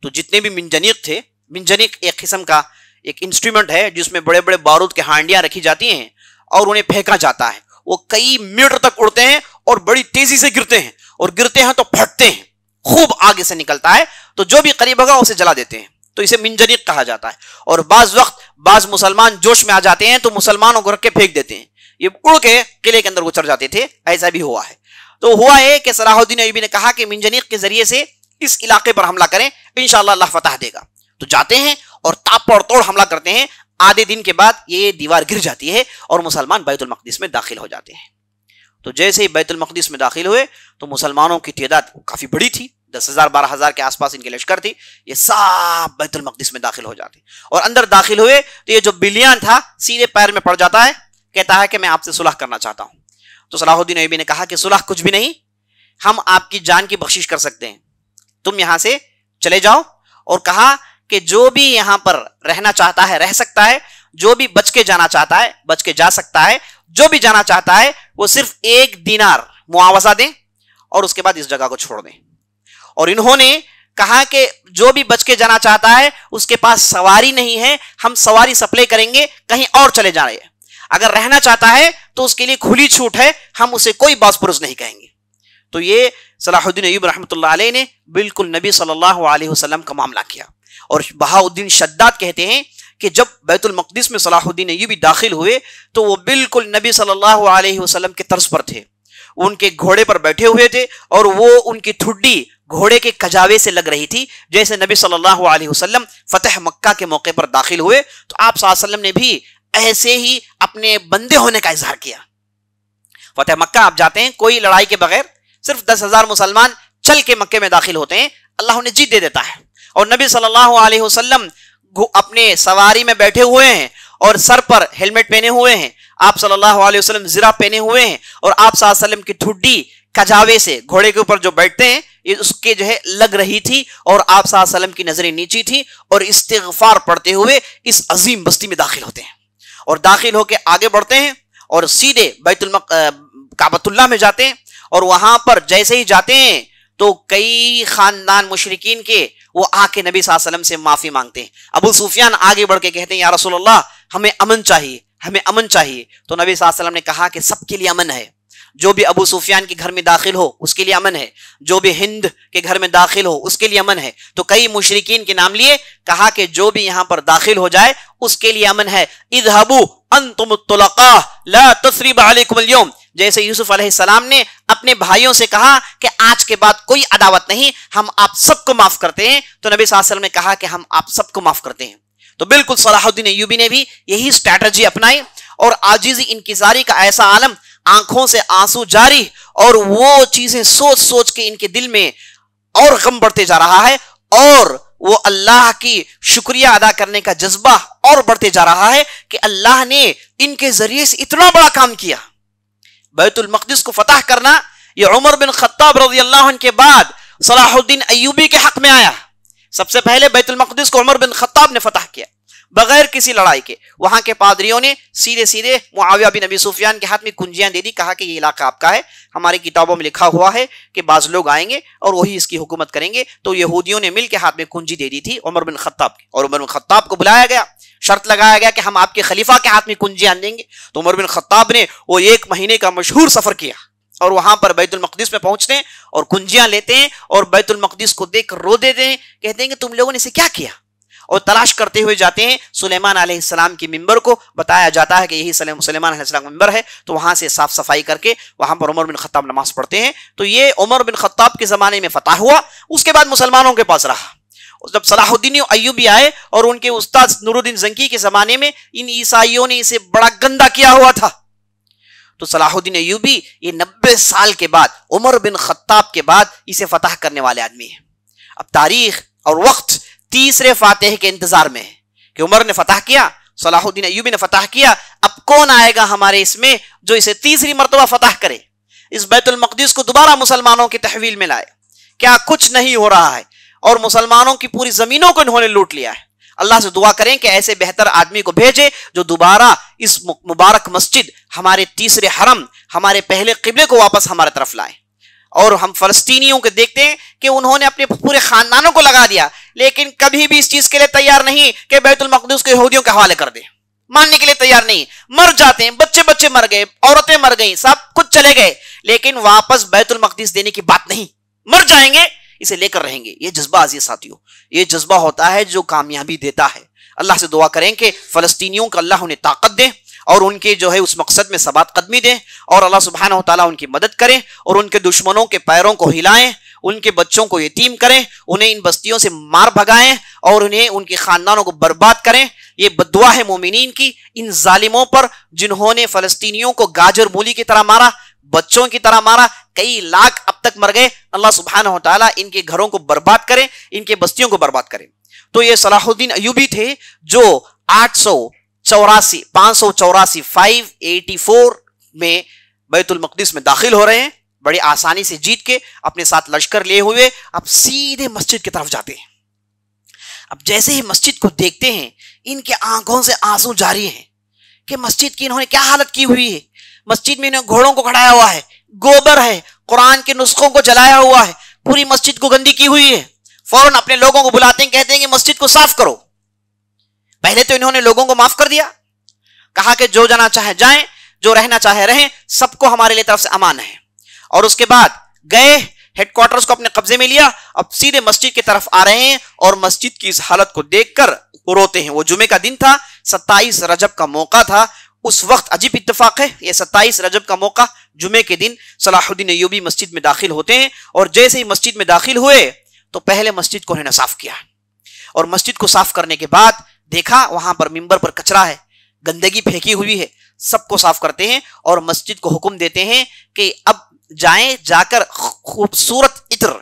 Speaker 1: तो जितने भी मिंजनिक थे मिंजनिक एक किस्म का एक इंस्ट्रूमेंट है जिसमें बड़े बड़े बारूद के हांडियां रखी जाती हैं और उन्हें फेंका जाता है वो कई मीटर तक उड़ते हैं और बड़ी तेजी से गिरते हैं और गिरते हैं तो फटते हैं खूब आगे से निकलता है तो जो भी करीब होगा उसे जला देते हैं तो इसे मिंजरीक कहा जाता है और बाज वक्त बाज मुसलमान जोश में आ जाते हैं तो मुसलमानों को रख के फेंक देते हैं ये उड़ के किले के अंदर उतर जाते थे ऐसा भी हुआ है तो हुआ है कि सलाहुद्दीन अयूबी ने कहा कि मिंजनीक के जरिए से इस इलाके पर हमला करें इनशाला अल्लाह फतह देगा तो जाते हैं और ताप और तोड़ हमला करते हैं आधे दिन के बाद ये दीवार गिर जाती है और मुसलमान बैतुल में दाखिल हो जाते हैं तो जैसे ही बैतुलमकदस में दाखिल हुए तो मुसलमानों की तादाद काफ़ी बड़ी थी दस हज़ार बारह हज़ार के आसपास इनके लश्कर थी ये सब बैतुलमकदस में दाखिल हो जाते और अंदर दाखिल हुए तो ये जो बिलियान था सीधे पैर में पड़ जाता है कहता है कि मैं आपसे सुलह करना चाहता हूँ तो सलाहुद्दीन अयूबी ने कहा कि सुलह कुछ भी नहीं हम आपकी जान की बख्शिश कर सकते हैं तुम यहाँ से चले जाओ और कहा कि जो भी यहाँ पर रहना चाहता है रह सकता है जो भी बच के जाना चाहता है बच के जा सकता है जो भी जाना चाहता है वो सिर्फ एक दिनार मुआवजा दें और उसके बाद इस जगह को छोड़ दें और इन्होंने कहा कि जो भी बच के जाना चाहता है उसके पास सवारी नहीं है हम सवारी सप्लाई करेंगे कहीं और चले जा रहे हैं अगर रहना चाहता है तो उसके लिए खुली छूट है हम उसे कोई बासपुरुष नहीं कहेंगे तो ये सलाहुद्दीन अयूब रहमत ने बिल्कुल नबी सल्लल्लाहु अलैहि वसल्लम का मामला किया और बहाउद्दीन शद्दाद कहते हैं कि जब बैतुलमकदस में सलाहुद्दीन यूबी दाखिल हुए तो वो बिल्कुल नबी सल्लल्लाहु अलैहि वसल्लम के तर्ज पर थे उनके घोड़े पर बैठे हुए थे और वो उनकी ठुड्डी घोड़े के कजावे से लग रही थी जैसे नबी सल्लल्लाहु अलैहि वसल्लम फतेह मक्का के मौके पर दाखिल हुए तो आप सल्लम ने भी ऐसे ही अपने बंदे होने का इजहार किया फतेह मक्का आप जाते हैं कोई लड़ाई के बगैर सिर्फ दस हजार मुसलमान चल के मक्के में दाखिल होते हैं अल्लाह उन्हें जीत दे देता है और नबी सल्लल्लाहु अलैहि वसल्लम अपने सवारी में बैठे हुए हैं और सर पर हेलमेट पहने हुए हैं आप सल्लल्लाहु अलैहि वसल्लम जिरा पहने हुए हैं और आप सल्लम की ठुड्डी कजावे से घोड़े के ऊपर जो बैठते हैं ये उसके जो है लग रही थी और आप सल्लम की नजरें नीची थी और इस्तेफार पढ़ते हुए इस अजीम बस्ती में दाखिल होते हैं और दाखिल होकर आगे बढ़ते हैं और सीधे बैतुल काबतुल्ला में जाते हैं और वहां पर जैसे ही जाते हैं तो कई खानदान मुशरकिन के वो आके नबी वसल्लम से माफ़ी मांगते हैं अबू सुफियान आगे बढ़ के कहते हैं या रसोल्ला हमें अमन चाहिए हमें अमन चाहिए तो नबी वसल्लम ने कहा कि सबके लिए अमन है जो भी अबू सुफियान के घर में दाखिल हो उसके लिए अमन है जो भी हिंद के घर में दाखिल हो उसके लिए अमन है तो कई मुशरकिन के नाम लिए कहा कि जो भी यहाँ पर दाखिल हो जाए उसके लिए अमन है इधबू अन तुम ला तसरीब जैसे यूसुफ अलैहिस्सलाम ने अपने भाइयों से कहा कि आज के बाद कोई अदावत नहीं हम आप सबको माफ करते हैं तो नबी वसल्लम ने कहा कि हम आप सबको माफ करते हैं तो बिल्कुल सलाहुद्दीन यूबी ने भी यही स्ट्रैटेजी अपनाई और आजीजी इनकिसारी का ऐसा आलम आंखों से आंसू जारी और वो चीजें सोच सोच के इनके दिल में और गम बढ़ते जा रहा है और वो अल्लाह की शुक्रिया अदा करने का जज्बा और बढ़ते जा रहा है कि अल्लाह ने इनके जरिए से इतना बड़ा काम किया बैतुलमकदस को फतह करना ये उमर बिन खत्ताब रजी अल्लाह के बाद सलाहुद्दीन अयूबी के हक में आया सबसे पहले बैतुलमकदस को उमर बिन खत्ताब ने फतह किया बगैर किसी लड़ाई के वहां के पादरियों ने सीधे सीधे मुआविया बिन नबी सुफियान के हाथ में कुंजियां दे दी कहा कि ये इलाका आपका है हमारी किताबों में लिखा हुआ है कि बाज लोग आएंगे और वही इसकी हुकूमत करेंगे तो यहूदियों ने मिल के हाथ में कुंजी दे दी थी उमर बिन खत्ताब की और उमर बिन खत्ताब को बुलाया गया शर्त लगाया गया कि हम आपके खलीफा के हाथ में कुंजियां देंगे तो उमर बिन खत्ताब ने वो एक महीने का मशहूर सफर किया और वहां पर बैतुलमकदस में पहुंचते हैं और कुंजियां लेते हैं और बैतुलमकदस को देख रो देते हैं कहते हैं कि तुम लोगों ने इसे क्या किया और तलाश करते हुए जाते हैं सुलेमान आसमाम के मिंबर को बताया जाता है कि यही सुलेमान आसमाम मिंबर है तो वहां से साफ सफाई करके वहां पर उमर बिन खत्ताब नमाज पढ़ते हैं तो ये उमर बिन खत्ताब के ज़माने में फतह हुआ उसके बाद मुसलमानों के पास रहा जब सलाहुद्दीन अयुबी आए और उनके उस्ताद नूरुद्दीन जंकी के जमाने में इन ईसाइयों ने इसे बड़ा गंदा किया हुआ था तो सलाहुद्दीन अयुबी ये नब्बे साल के बाद उमर बिन खत्ताब के बाद इसे फतह करने वाले आदमी है अब तारीख और वक्त तीसरे फातेह के इंतजार में है कि उमर ने फतह किया सलाहुद्दीन अयुबी ने फतह किया अब कौन आएगा हमारे इसमें जो इसे तीसरी मरतबा फतह करे इस बैतुलमकदस को दोबारा मुसलमानों के तहवील में लाए क्या कुछ नहीं हो रहा है और मुसलमानों की पूरी जमीनों को इन्होंने लूट लिया है अल्लाह से दुआ करें कि ऐसे बेहतर आदमी को भेजे जो दोबारा इस मुबारक मस्जिद हमारे तीसरे हरम हमारे पहले किबले को वापस हमारे तरफ लाए और हम फलस्तीनियों के देखते हैं कि उन्होंने अपने पूरे खानदानों को लगा दिया लेकिन कभी भी इस चीज के लिए तैयार नहीं कि बैतुलमकदूस के यहूदियों के हवाले कर दें मानने के लिए तैयार नहीं मर जाते हैं बच्चे बच्चे मर गए औरतें मर गई सब कुछ चले गए लेकिन वापस बैतुल मकदीस देने की बात नहीं मर जाएंगे इसे लेकर रहेंगे ये जज्बा आजिए साथियों ये जज्बा होता है जो कामयाबी देता है अल्लाह से दुआ करें कि फ़लस्तियों का अल्लाह उन्हें ताकत दे और उनके जो है उस मकसद में सबात कदमी दें और अल्लाह सुबहाना तला उनकी मदद करें और उनके दुश्मनों के पैरों को हिलाएं उनके बच्चों को यतीम करें उन्हें इन बस्तियों से मार भगाएं और उन्हें उनके ख़ानदानों को बर्बाद करें ये बदुआ है मोमिन की इन जालिमों पर जिन्होंने फ़लस्तियों को गाजर मूली की तरह मारा बच्चों की तरह मारा कई लाख अब तक मर गए अल्लाह सुबहाना तला इनके घरों को बर्बाद करें इनके बस्तियों को बर्बाद करें तो ये सलाहुद्दीन अयूबी थे जो आठ सौ चौरासी पांच सौ चौरासी फाइव एटी फोर में बैतुलमकदस में दाखिल हो रहे हैं बड़ी आसानी से जीत के अपने साथ लश्कर लिए हुए अब सीधे मस्जिद की तरफ जाते हैं अब जैसे ही मस्जिद को देखते हैं इनके आंखों से आंसू जारी हैं कि मस्जिद की इन्होंने क्या हालत की हुई है मस्जिद में इन्होंने घोड़ों को खड़ाया हुआ है गोबर है कुरान के नुस्खों को जलाया हुआ है पूरी मस्जिद को गंदी की हुई है फौरन अपने लोगों को बुलाते हैं कहते हैं कि मस्जिद को साफ करो पहले तो इन्होंने लोगों को माफ कर दिया कहा कि जो जाना चाहे जाए जो रहना चाहे रहें सबको हमारे लिए तरफ से अमान है और उसके बाद गए हेडक्वार्टर्स को अपने कब्जे में लिया अब सीधे मस्जिद की तरफ आ रहे हैं और मस्जिद की इस हालत को देखकर रोते हैं वो जुमे का दिन था सत्ताईस रजब का मौका था उस वक्त अजीब इतफाक है यह सत्ताईस रजब का मौका जुमे के दिन सलाहुद्दीन यूबी मस्जिद में दाखिल होते हैं और जैसे ही मस्जिद में दाखिल हुए तो पहले मस्जिद को उन्होंने साफ किया और मस्जिद को साफ करने के बाद देखा वहां पर मिंबर पर कचरा है गंदगी फेंकी हुई है सबको साफ करते हैं और मस्जिद को हुक्म देते हैं कि अब जाएं जाकर खूबसूरत इत्र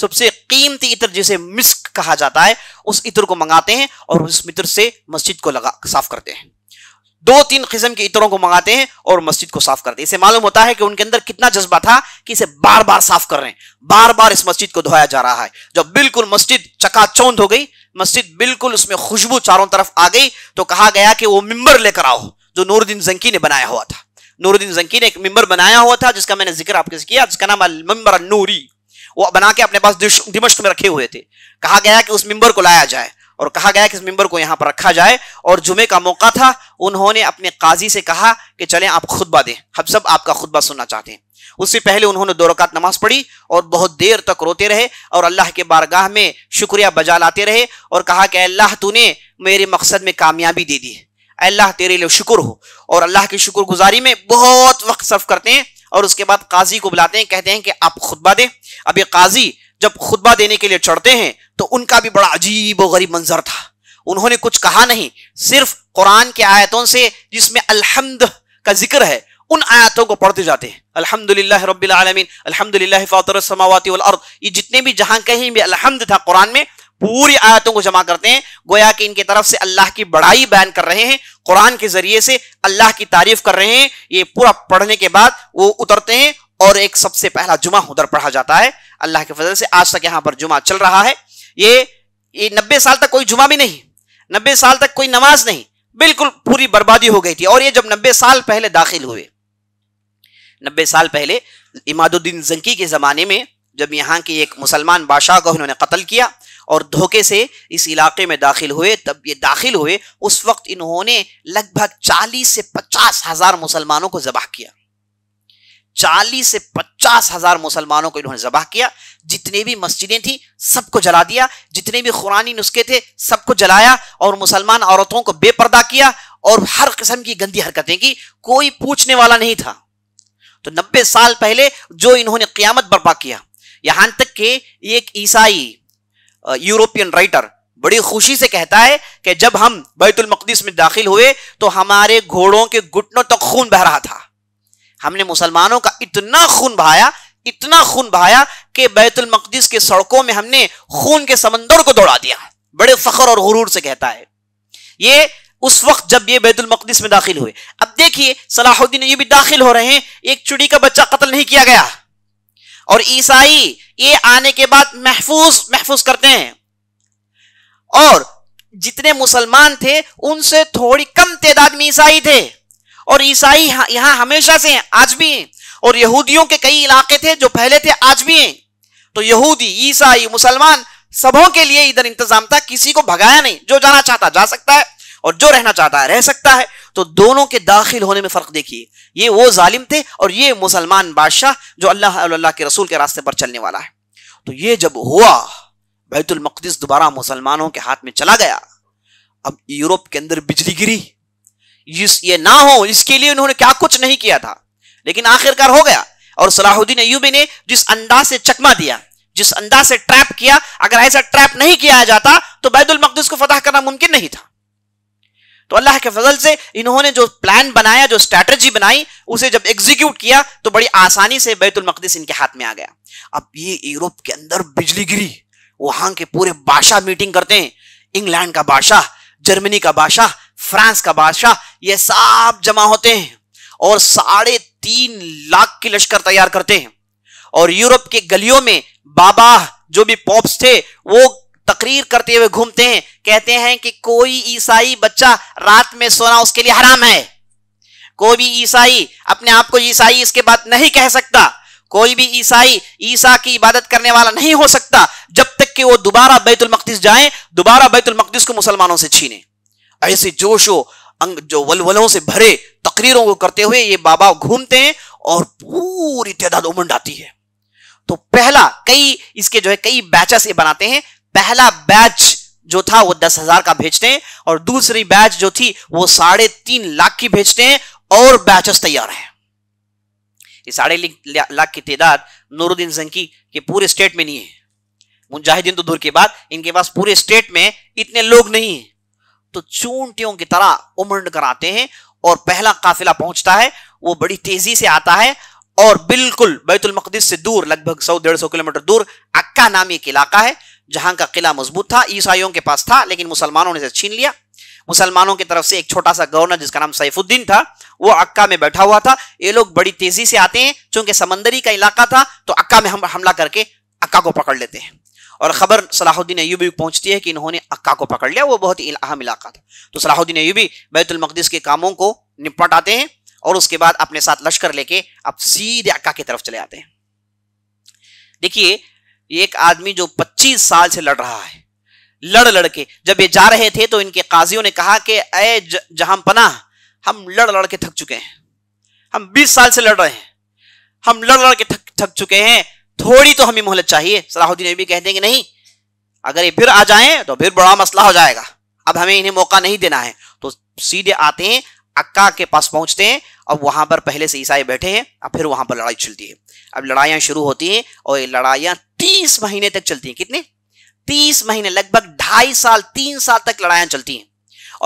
Speaker 1: सबसे कीमती इत्र जिसे मिस्क कहा जाता है उस इत्र को मंगाते हैं और उस मित्र से मस्जिद को लगा साफ करते हैं दो तीन किस्म के इतरों को मंगाते हैं और मस्जिद को साफ करते हैं इसे मालूम होता है कि उनके अंदर कितना जज्बा था कि इसे बार बार साफ कर रहे हैं बार बार इस मस्जिद को धोया जा रहा है जब बिल्कुल मस्जिद चकाचौंध हो गई मस्जिद बिल्कुल उसमें खुशबू चारों तरफ आ गई तो कहा गया कि वो मिंबर लेकर आओ जो नूरुद्दीन जंकी ने बनाया हुआ था नूरुद्दीन जंकी ने एक मिंबर बनाया हुआ था जिसका मैंने जिक्र आपके किया जिसका नाम मिंबर नूरी वो बना के अपने पास दिमश्क में रखे हुए थे कहा गया कि उस मिंबर को लाया जाए और कहा गया कि इस मेंबर को यहाँ पर रखा जाए और जुमे का मौका था उन्होंने अपने काजी से कहा कि चले आप खुतबा दें हम सब आपका खुतबा सुनना चाहते हैं उससे पहले उन्होंने दो रकात नमाज पढ़ी और बहुत देर तक रोते रहे और अल्लाह के बारगाह में शुक्रिया बजा लाते रहे और कहा कि अल्लाह तूने मेरे मकसद में कामयाबी दे दी अल्लाह तेरे लिए शुक्र हो और अल्लाह की शुक्रगुजारी में बहुत वक्त सर्फ करते हैं और उसके बाद काजी को बुलाते हैं कहते हैं कि आप खुतबा दें अब ये काजी जब खुतबा देने के लिए चढ़ते हैं तो उनका भी बड़ा अजीब व गरीब मंजर था उन्होंने कुछ कहा नहीं सिर्फ कुरान के आयतों से जिसमें अलहमद का जिक्र है उन आयतों को पढ़ते जाते हैं अल्हम्दुलिल्लाह रब्बिल आलमीन अल्हम्दुलिल्लाह फातर ये जितने भी जहां कहीं भी अलहमद था कुरान में पूरी आयतों को जमा करते हैं गोया कि इनके तरफ से अल्लाह की बड़ाई बयान कर रहे हैं कुरान के जरिए से अल्लाह की तारीफ कर रहे हैं ये पूरा पढ़ने के बाद वो उतरते हैं और एक सबसे पहला जुमा उधर पढ़ा जाता है अल्लाह के फजल से आज तक यहाँ पर जुमा चल रहा है ये ये नब्बे साल तक कोई जुमा भी नहीं नब्बे साल तक कोई नमाज नहीं बिल्कुल पूरी बर्बादी हो गई थी और ये जब नब्बे साल पहले दाखिल हुए नब्बे साल पहले इमादुद्दीन जंकी के ज़माने में जब यहाँ के एक मुसलमान बादशाह को उन्होंने कत्ल किया और धोखे से इस इलाके में दाखिल हुए तब ये दाखिल हुए उस वक्त इन्होंने लगभग चालीस से पचास हज़ार मुसलमानों को जबाह किया चालीस से पचास हजार मुसलमानों को इन्होंने जबाह किया जितने भी मस्जिदें थी सबको जला दिया जितने भी कुरानी नुस्खे थे सबको जलाया और मुसलमान औरतों को बेपर्दा किया और हर किस्म की गंदी हरकतें की कोई पूछने वाला नहीं था तो 90 साल पहले जो इन्होंने क्यामत बर्पा किया यहां तक कि एक ईसाई यूरोपियन राइटर बड़ी खुशी से कहता है कि जब हम बैतुल में दाखिल हुए तो हमारे घोड़ों के घुटनों तक खून बह रहा था हमने मुसलमानों का इतना खून बहाया इतना खून बहाया कि बैतुल मकदस के सड़कों में हमने खून के समंदर को दौड़ा दिया बड़े फखर और गुरूर से कहता है ये उस वक्त जब ये बैतुल मकदस में दाखिल हुए अब देखिए सलाहुद्दीन ये भी दाखिल हो रहे हैं एक चुड़ी का बच्चा कत्ल नहीं किया गया और ईसाई ये आने के बाद महफूज महफूज करते हैं और जितने मुसलमान थे उनसे थोड़ी कम तादाद में ईसाई थे और ईसाई यहां हमेशा से हैं आज भी हैं और यहूदियों के कई इलाके थे जो पहले थे आज भी हैं तो यहूदी ईसाई मुसलमान सबों के लिए इधर इंतजाम था किसी को भगाया नहीं जो जाना चाहता जा सकता है और जो रहना चाहता है रह सकता है तो दोनों के दाखिल होने में फर्क देखिए ये वो जालिम थे और ये मुसलमान बादशाह जो अल्लाह अल्लाह के रसूल के रास्ते पर चलने वाला है तो ये जब हुआ बैतुल दोबारा मुसलमानों के हाथ में चला गया अब यूरोप के अंदर बिजली गिरी ये ना हो इसके लिए उन्होंने क्या कुछ नहीं किया था लेकिन आखिरकार हो गया और सलाहुद्दीन अयूबी ने जिस अंदाज से चकमा दिया जिस अंदाज से ट्रैप किया अगर ऐसा ट्रैप नहीं किया जाता तो बैदुल मकदस को फतह करना मुमकिन नहीं था तो अल्लाह के फजल से इन्होंने जो प्लान बनाया जो स्ट्रैटेजी बनाई उसे जब एग्जीक्यूट किया तो बड़ी आसानी से बैतुल मकदस इनके हाथ में आ गया अब ये यूरोप के अंदर बिजली गिरी वहां के पूरे बादशाह मीटिंग करते हैं इंग्लैंड का बादशाह जर्मनी का बादशाह फ्रांस का बादशाह ये सब जमा होते हैं और साढ़े तीन लाख की लश्कर तैयार करते हैं और यूरोप के गलियों में बाबा जो भी पॉप्स थे वो तकरीर करते हुए घूमते हैं कहते हैं कि कोई ईसाई बच्चा रात में सोना उसके लिए हराम है कोई भी ईसाई अपने आप को ईसाई इसके बाद नहीं कह सकता कोई भी ईसाई ईसा की इबादत करने वाला नहीं हो सकता जब तक कि वो दोबारा बैतुल मकदस जाए दोबारा बैतुल मकदस को मुसलमानों से छीने ऐसे जोशो अंग जो वलवलों से भरे तकरीरों को करते हुए ये बाबा घूमते हैं और पूरी तादाद उमंड आती है तो पहला कई इसके जो है कई बैचेस ये बनाते हैं पहला बैच जो था वो दस हजार का भेजते हैं और दूसरी बैच जो थी वो साढ़े तीन लाख की भेजते हैं और बैचेस तैयार हैं ये साढ़े लाख की तादाद नूरुद्दीन जंकी के पूरे स्टेट में नहीं है मुजाहिदीन तो दूर के बाद इनके पास पूरे स्टेट में इतने लोग नहीं है तो चूंटियों की तरह उमंड कराते हैं और पहला काफिला पहुंचता है वो बड़ी तेजी से आता है और बिल्कुल बैतुल मकदस से दूर लगभग सौ डेढ़ सौ किलोमीटर दूर अक्का नामी एक इलाका है जहां का किला मजबूत था ईसाइयों के पास था लेकिन मुसलमानों ने इसे छीन लिया मुसलमानों की तरफ से एक छोटा सा गवर्नर जिसका नाम सैफुद्दीन था वो अक्का में बैठा हुआ था ये लोग बड़ी तेजी से आते हैं चूंकि समंदरी का इलाका था तो अक्का में हम हमला करके अक्का को पकड़ लेते हैं और खबर सलाहुद्दीन अयूबी पहुंचती है कि इन्होंने अक्का को पकड़ लिया वो बहुत ही अहम इलाका था तो सलाहुद्दीन अयूबी बैतुलमकदस के कामों को निपटाते हैं और उसके बाद अपने साथ लश्कर लेके अब सीधे अक्का की तरफ चले आते हैं देखिए एक आदमी जो 25 साल से लड़ रहा है लड़ लड़के जब ये जा रहे थे तो इनके काजियों ने कहा कि अय जहां पना हम लड़ लड़ के थक चुके हैं हम 20 साल से लड़ रहे हैं हम लड़ लड़के थक थक चुके हैं थोड़ी तो हमें मोहलत चाहिए सलाहुद्दीन भी कहते हैं कि नहीं अगर ये फिर आ जाएं तो फिर बड़ा मसला हो जाएगा अब हमें इन्हें मौका नहीं देना है तो सीधे आते हैं अक्का के पास पहुंचते हैं और वहां पर पहले से ईसाई बैठे हैं अब फिर वहां पर लड़ाई चलती है अब लड़ाइयां शुरू होती हैं और ये लड़ाइयां तीस महीने तक चलती हैं कितने तीस महीने लगभग ढाई साल तीन साल तक लड़ाइयां चलती हैं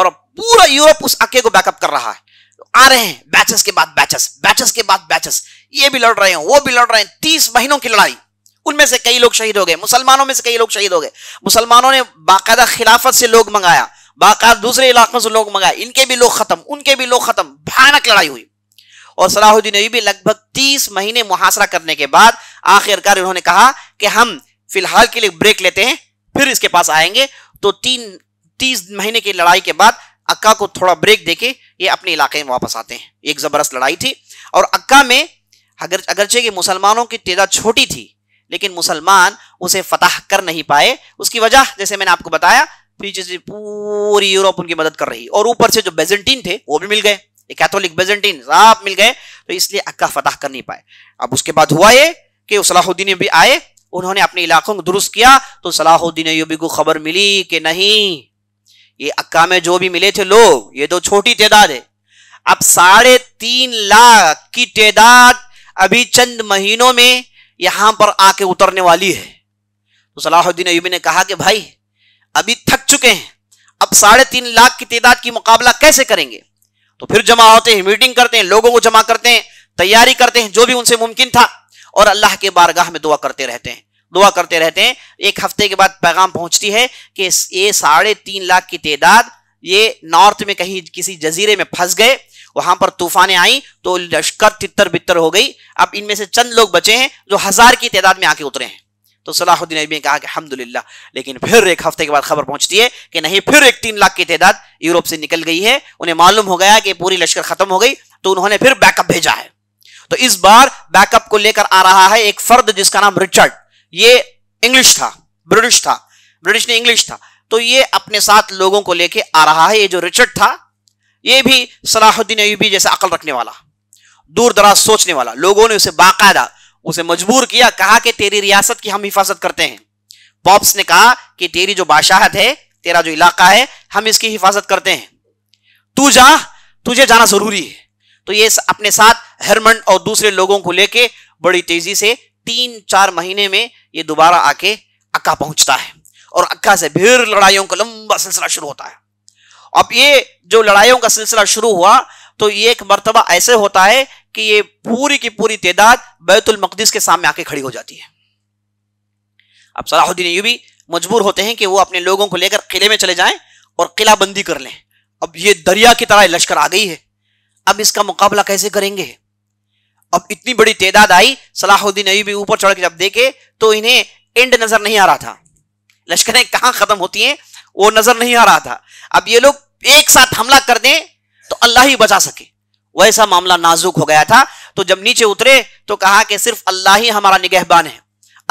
Speaker 1: और पूरा यूरोप उस अक्के को बैकअप कर रहा है आ रहे हैं बैचेस के बाद बैचेस बैचेस के बाद बैचेस ये भी लड़ रहे हैं वो भी लड़ रहे हैं तीस महीनों की लड़ाई उनमें से कई लोग शहीद हो गए मुसलमानों में से कई लोग शहीद हो गए मुसलमानों ने बाकायदा खिलाफत से लोग मंगाया बाकायदा दूसरे इलाकों से लोग मंगाए इनके भी लोग खत्म उनके भी लोग खत्म भयानक लड़ाई हुई और सलाहुद्दीन भी लगभग तीस महीने मुहासरा करने के बाद आखिरकार उन्होंने कहा कि हम फिलहाल के लिए ब्रेक लेते हैं फिर इसके पास आएंगे तो तीन तीस महीने की लड़ाई के बाद अक्का को थोड़ा ब्रेक देके ये अपने इलाके में वापस आते हैं एक जबरदस्त लड़ाई थी और अक्का में अगर अगरचे कि मुसलमानों की तेजा छोटी थी लेकिन मुसलमान उसे फतह कर नहीं पाए उसकी वजह जैसे मैंने आपको बताया पीछे से पूरी यूरोप उनकी मदद कर रही और ऊपर से जो बेजेंटीन थे वो भी मिल गए कैथोलिक बेजेंटीन आप मिल गए तो इसलिए अक्का फतह कर नहीं पाए अब उसके बाद हुआ ये कि सलाहुद्दीन भी आए उन्होंने अपने इलाकों को दुरुस्त किया तो सलाहुद्दीन यूबी को खबर मिली कि नहीं ये अक्का में जो भी मिले थे लोग ये तो छोटी तादाद है अब साढ़े तीन लाख की तादाद अभी चंद महीनों में यहां पर आके उतरने वाली है तो सलाहुद्दीन अयूबी ने कहा कि भाई अभी थक चुके हैं अब साढ़े तीन लाख की तादाद की मुकाबला कैसे करेंगे तो फिर जमा होते हैं मीटिंग करते हैं लोगों को जमा करते हैं तैयारी करते हैं जो भी उनसे मुमकिन था और अल्लाह के बारगाह में दुआ करते रहते हैं दुआ करते रहते हैं एक हफ्ते के बाद पैगाम पहुंचती है कि ये साढ़े तीन लाख की तादाद ये नॉर्थ में कहीं किसी जजीरे में फंस गए वहां पर तूफाने आई तो लश्कर तितर बितर हो गई अब इनमें से चंद लोग बचे हैं जो हजार की तादाद में आके उतरे हैं तो सलाहुद्दीन अबी ने कहा कि अहमदुल्ला लेकिन फिर एक हफ्ते के बाद खबर पहुंचती है कि नहीं फिर एक तीन लाख की तादाद यूरोप से निकल गई है उन्हें मालूम हो गया कि पूरी लश्कर खत्म हो गई तो उन्होंने फिर बैकअप भेजा है तो इस बार बैकअप को लेकर आ रहा है एक फर्द जिसका नाम रिचर्ड ये इंग्लिश था ब्रिटिश था ब्रिटिश ने इंग्लिश था तो ये अपने साथ लोगों को लेके आ रहा है ये जो रिचर्ड था ये भी सलाहुद्दीन अयूबी जैसा अकल रखने वाला दूर दराज सोचने वाला लोगों ने उसे बाकायदा उसे मजबूर किया कहा कि तेरी रियासत की हम हिफाजत करते हैं पॉप्स ने कहा कि तेरी जो बादशाहत है तेरा जो इलाका है हम इसकी हिफाजत करते हैं तू जा तुझे जाना जरूरी है तो ये अपने साथ हरमन और दूसरे लोगों को लेके बड़ी तेजी से तीन चार महीने में ये दोबारा आके अक्का पहुंचता है और अक्का से भीड़ लड़ाइयों का लंबा सिलसिला शुरू होता है अब ये जो लड़ाइयों का सिलसिला शुरू हुआ तो ये एक मरतबा ऐसे होता है कि ये पूरी की पूरी तदाद बैतुल के सामने आके खड़ी हो जाती है अब सलाहुद्दीन यूबी मजबूर होते हैं कि वो अपने लोगों को लेकर किले में चले जाएं और किला बंदी कर लें अब ये दरिया की तरह लश्कर आ गई है अब इसका मुकाबला कैसे करेंगे अब इतनी बड़ी तादाद आई सलाहुद्दीन अयूबी ऊपर चढ़ के जब देखे तो इन्हें एंड नजर नहीं आ रहा था लश्करें कहां खत्म होती हैं वो नजर नहीं आ रहा था अब ये लोग एक साथ हमला कर दें तो अल्लाह ही बचा सके वैसा मामला नाजुक हो गया था तो जब नीचे उतरे तो कहा कि सिर्फ अल्लाह ही हमारा निगहबान है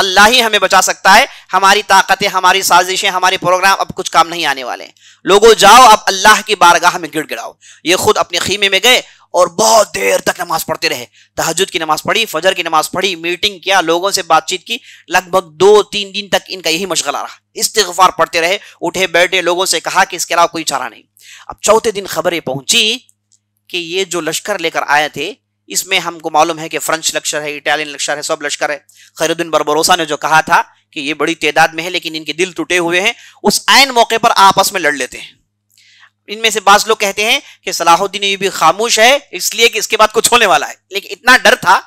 Speaker 1: अल्लाह ही हमें बचा सकता है हमारी ताकतें हमारी साजिशें हमारे प्रोग्राम अब कुछ काम नहीं आने वाले लोगों जाओ अब अल्लाह की बारगाह में गिड़ गिड़ाओ ये खुद अपने खीमे में गए और बहुत देर तक नमाज पढ़ते रहे तहजुद की नमाज पढ़ी फजर की नमाज पढ़ी मीटिंग किया लोगों से बातचीत की लगभग दो तीन दिन तक इनका यही मशगला रहा इस्तफार पढ़ते रहे उठे बैठे लोगों से कहा कि इसके अलावा कोई चारा नहीं अब चौथे दिन खबरें पहुंची कि ये जो लश्कर लेकर आए थे इसमें हमको मालूम है कि फ्रेंच लश्कर है इटालियन लश्कर है सब लश्कर है खैरुद्दीन बरबरोसा ने जो कहा था कि ये बड़ी तादाद में है लेकिन इनके दिल टूटे हुए हैं उस आयन मौके पर आपस में लड़ लेते हैं इनमें से बाज लोग कहते हैं कि सलाहुद्दीन भी खामोश है इसलिए कि इसके बाद कुछ होने वाला है लेकिन इतना डर था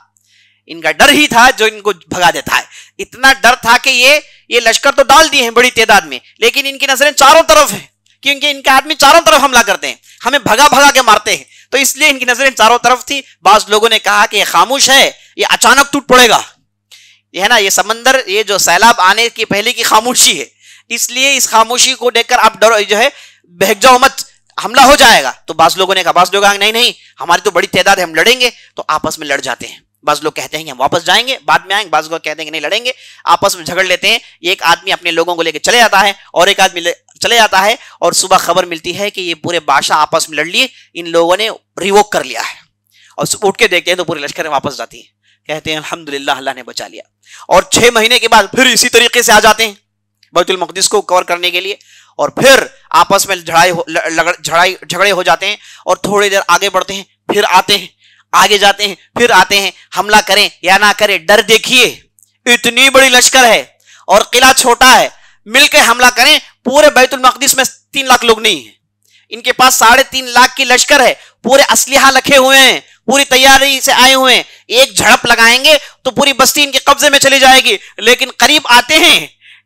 Speaker 1: इनका डर ही था जो इनको भगा देता है इतना डर था कि ये ये लश्कर तो डाल दिए हैं बड़ी तादाद में लेकिन इनकी नजरें चारों तरफ है क्योंकि इनके आदमी चारों तरफ हमला करते हैं हमें भगा भगा के मारते हैं तो इसलिए इनकी नजरें चारों तरफ थी बाज लोगों ने कहा कि ये खामोश है ये अचानक टूट पड़ेगा ये है ना ये समंदर ये जो सैलाब आने की पहले की खामोशी है इसलिए इस खामोशी को देखकर आप डर जो है बहक जाओ मत हमला हो जाएगा तो बाज लोगों ने कहा बाज लोग नहीं नहीं हमारी तो बड़ी तादाद है हम लड़ेंगे तो आपस में लड़ जाते हैं बाज लोग कहते हैं कि हम वापस जाएंगे बाद में आएंगे बाज लोग कहते हैं कि नहीं लड़ेंगे आपस में झगड़ लेते हैं एक आदमी अपने लोगों को लेकर चले जाता है और एक आदमी चले जाता है और सुबह खबर मिलती है कि ये पूरे बादशाह आपस में लड़ लिए इन लोगों ने रिवोक कर लिया है और उठ के देखते हैं तो पूरे लश्कर में वापस जाती है कहते हैं अलहमदुल्ला अल्लाह ने बचा लिया और छह महीने के बाद फिर इसी तरीके से आ जाते हैं बैतुलमकदस को कवर करने के लिए और फिर आपस में झड़ाई झड़ाई झगड़े हो जाते हैं और थोड़ी देर आगे बढ़ते हैं फिर आते हैं आगे जाते हैं फिर आते हैं हमला करें या ना करें डर देखिए इतनी बड़ी लश्कर है और किला छोटा है मिलकर हमला करें पूरे बैतुल मकदस में तीन लाख लोग नहीं है इनके पास साढ़े तीन लाख की लश्कर है पूरे असलिहा रखे हुए हैं पूरी तैयारी से आए हुए हैं एक झड़प लगाएंगे तो पूरी बस्ती इनके कब्जे में चली जाएगी लेकिन करीब आते हैं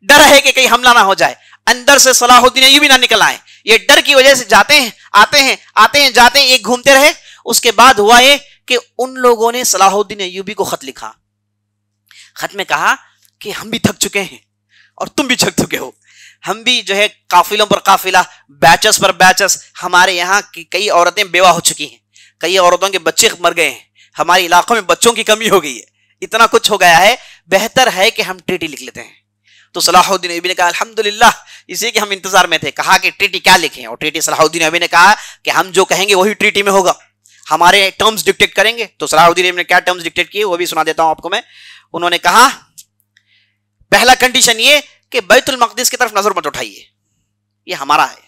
Speaker 1: डर है कि कहीं हमला ना हो जाए अंदर से सलाहुद्दीन यूबी ना निकल आए ये डर की वजह से जाते हैं आते हैं आते हैं जाते हैं एक घूमते रहे उसके बाद हुआ ये कि उन लोगों ने सलाहुद्दीन अयूबी को खत लिखा खत में कहा कि हम भी थक चुके हैं और तुम भी थक चुके हो हम भी जो है काफिलों पर काफिला बैचस पर बैचस हमारे यहाँ की कई औरतें बेवा हो चुकी हैं कई औरतों के बच्चे मर गए हैं हमारे इलाकों में बच्चों की कमी हो गई है इतना कुछ हो गया है बेहतर है कि हम ट्रीटी लिख लेते हैं तो सलाहुद्दीन यूबी ने कहा अलहमदुल्ला इसी के हम इंतजार में थे कहा कि ट्रीटी क्या लिखें और ट्रीटी सलाहुद्दीन अभी ने कहा कि हम जो कहेंगे वही ट्रीटी में होगा हमारे टर्म्स डिक्टेट करेंगे तो सलाहुद्दीन अभी ने क्या टर्म्स डिक्टेट किए वो भी सुना देता हूं आपको मैं उन्होंने कहा पहला कंडीशन ये कि बैतुल मकदस की तरफ नजर मत उठाइए ये हमारा है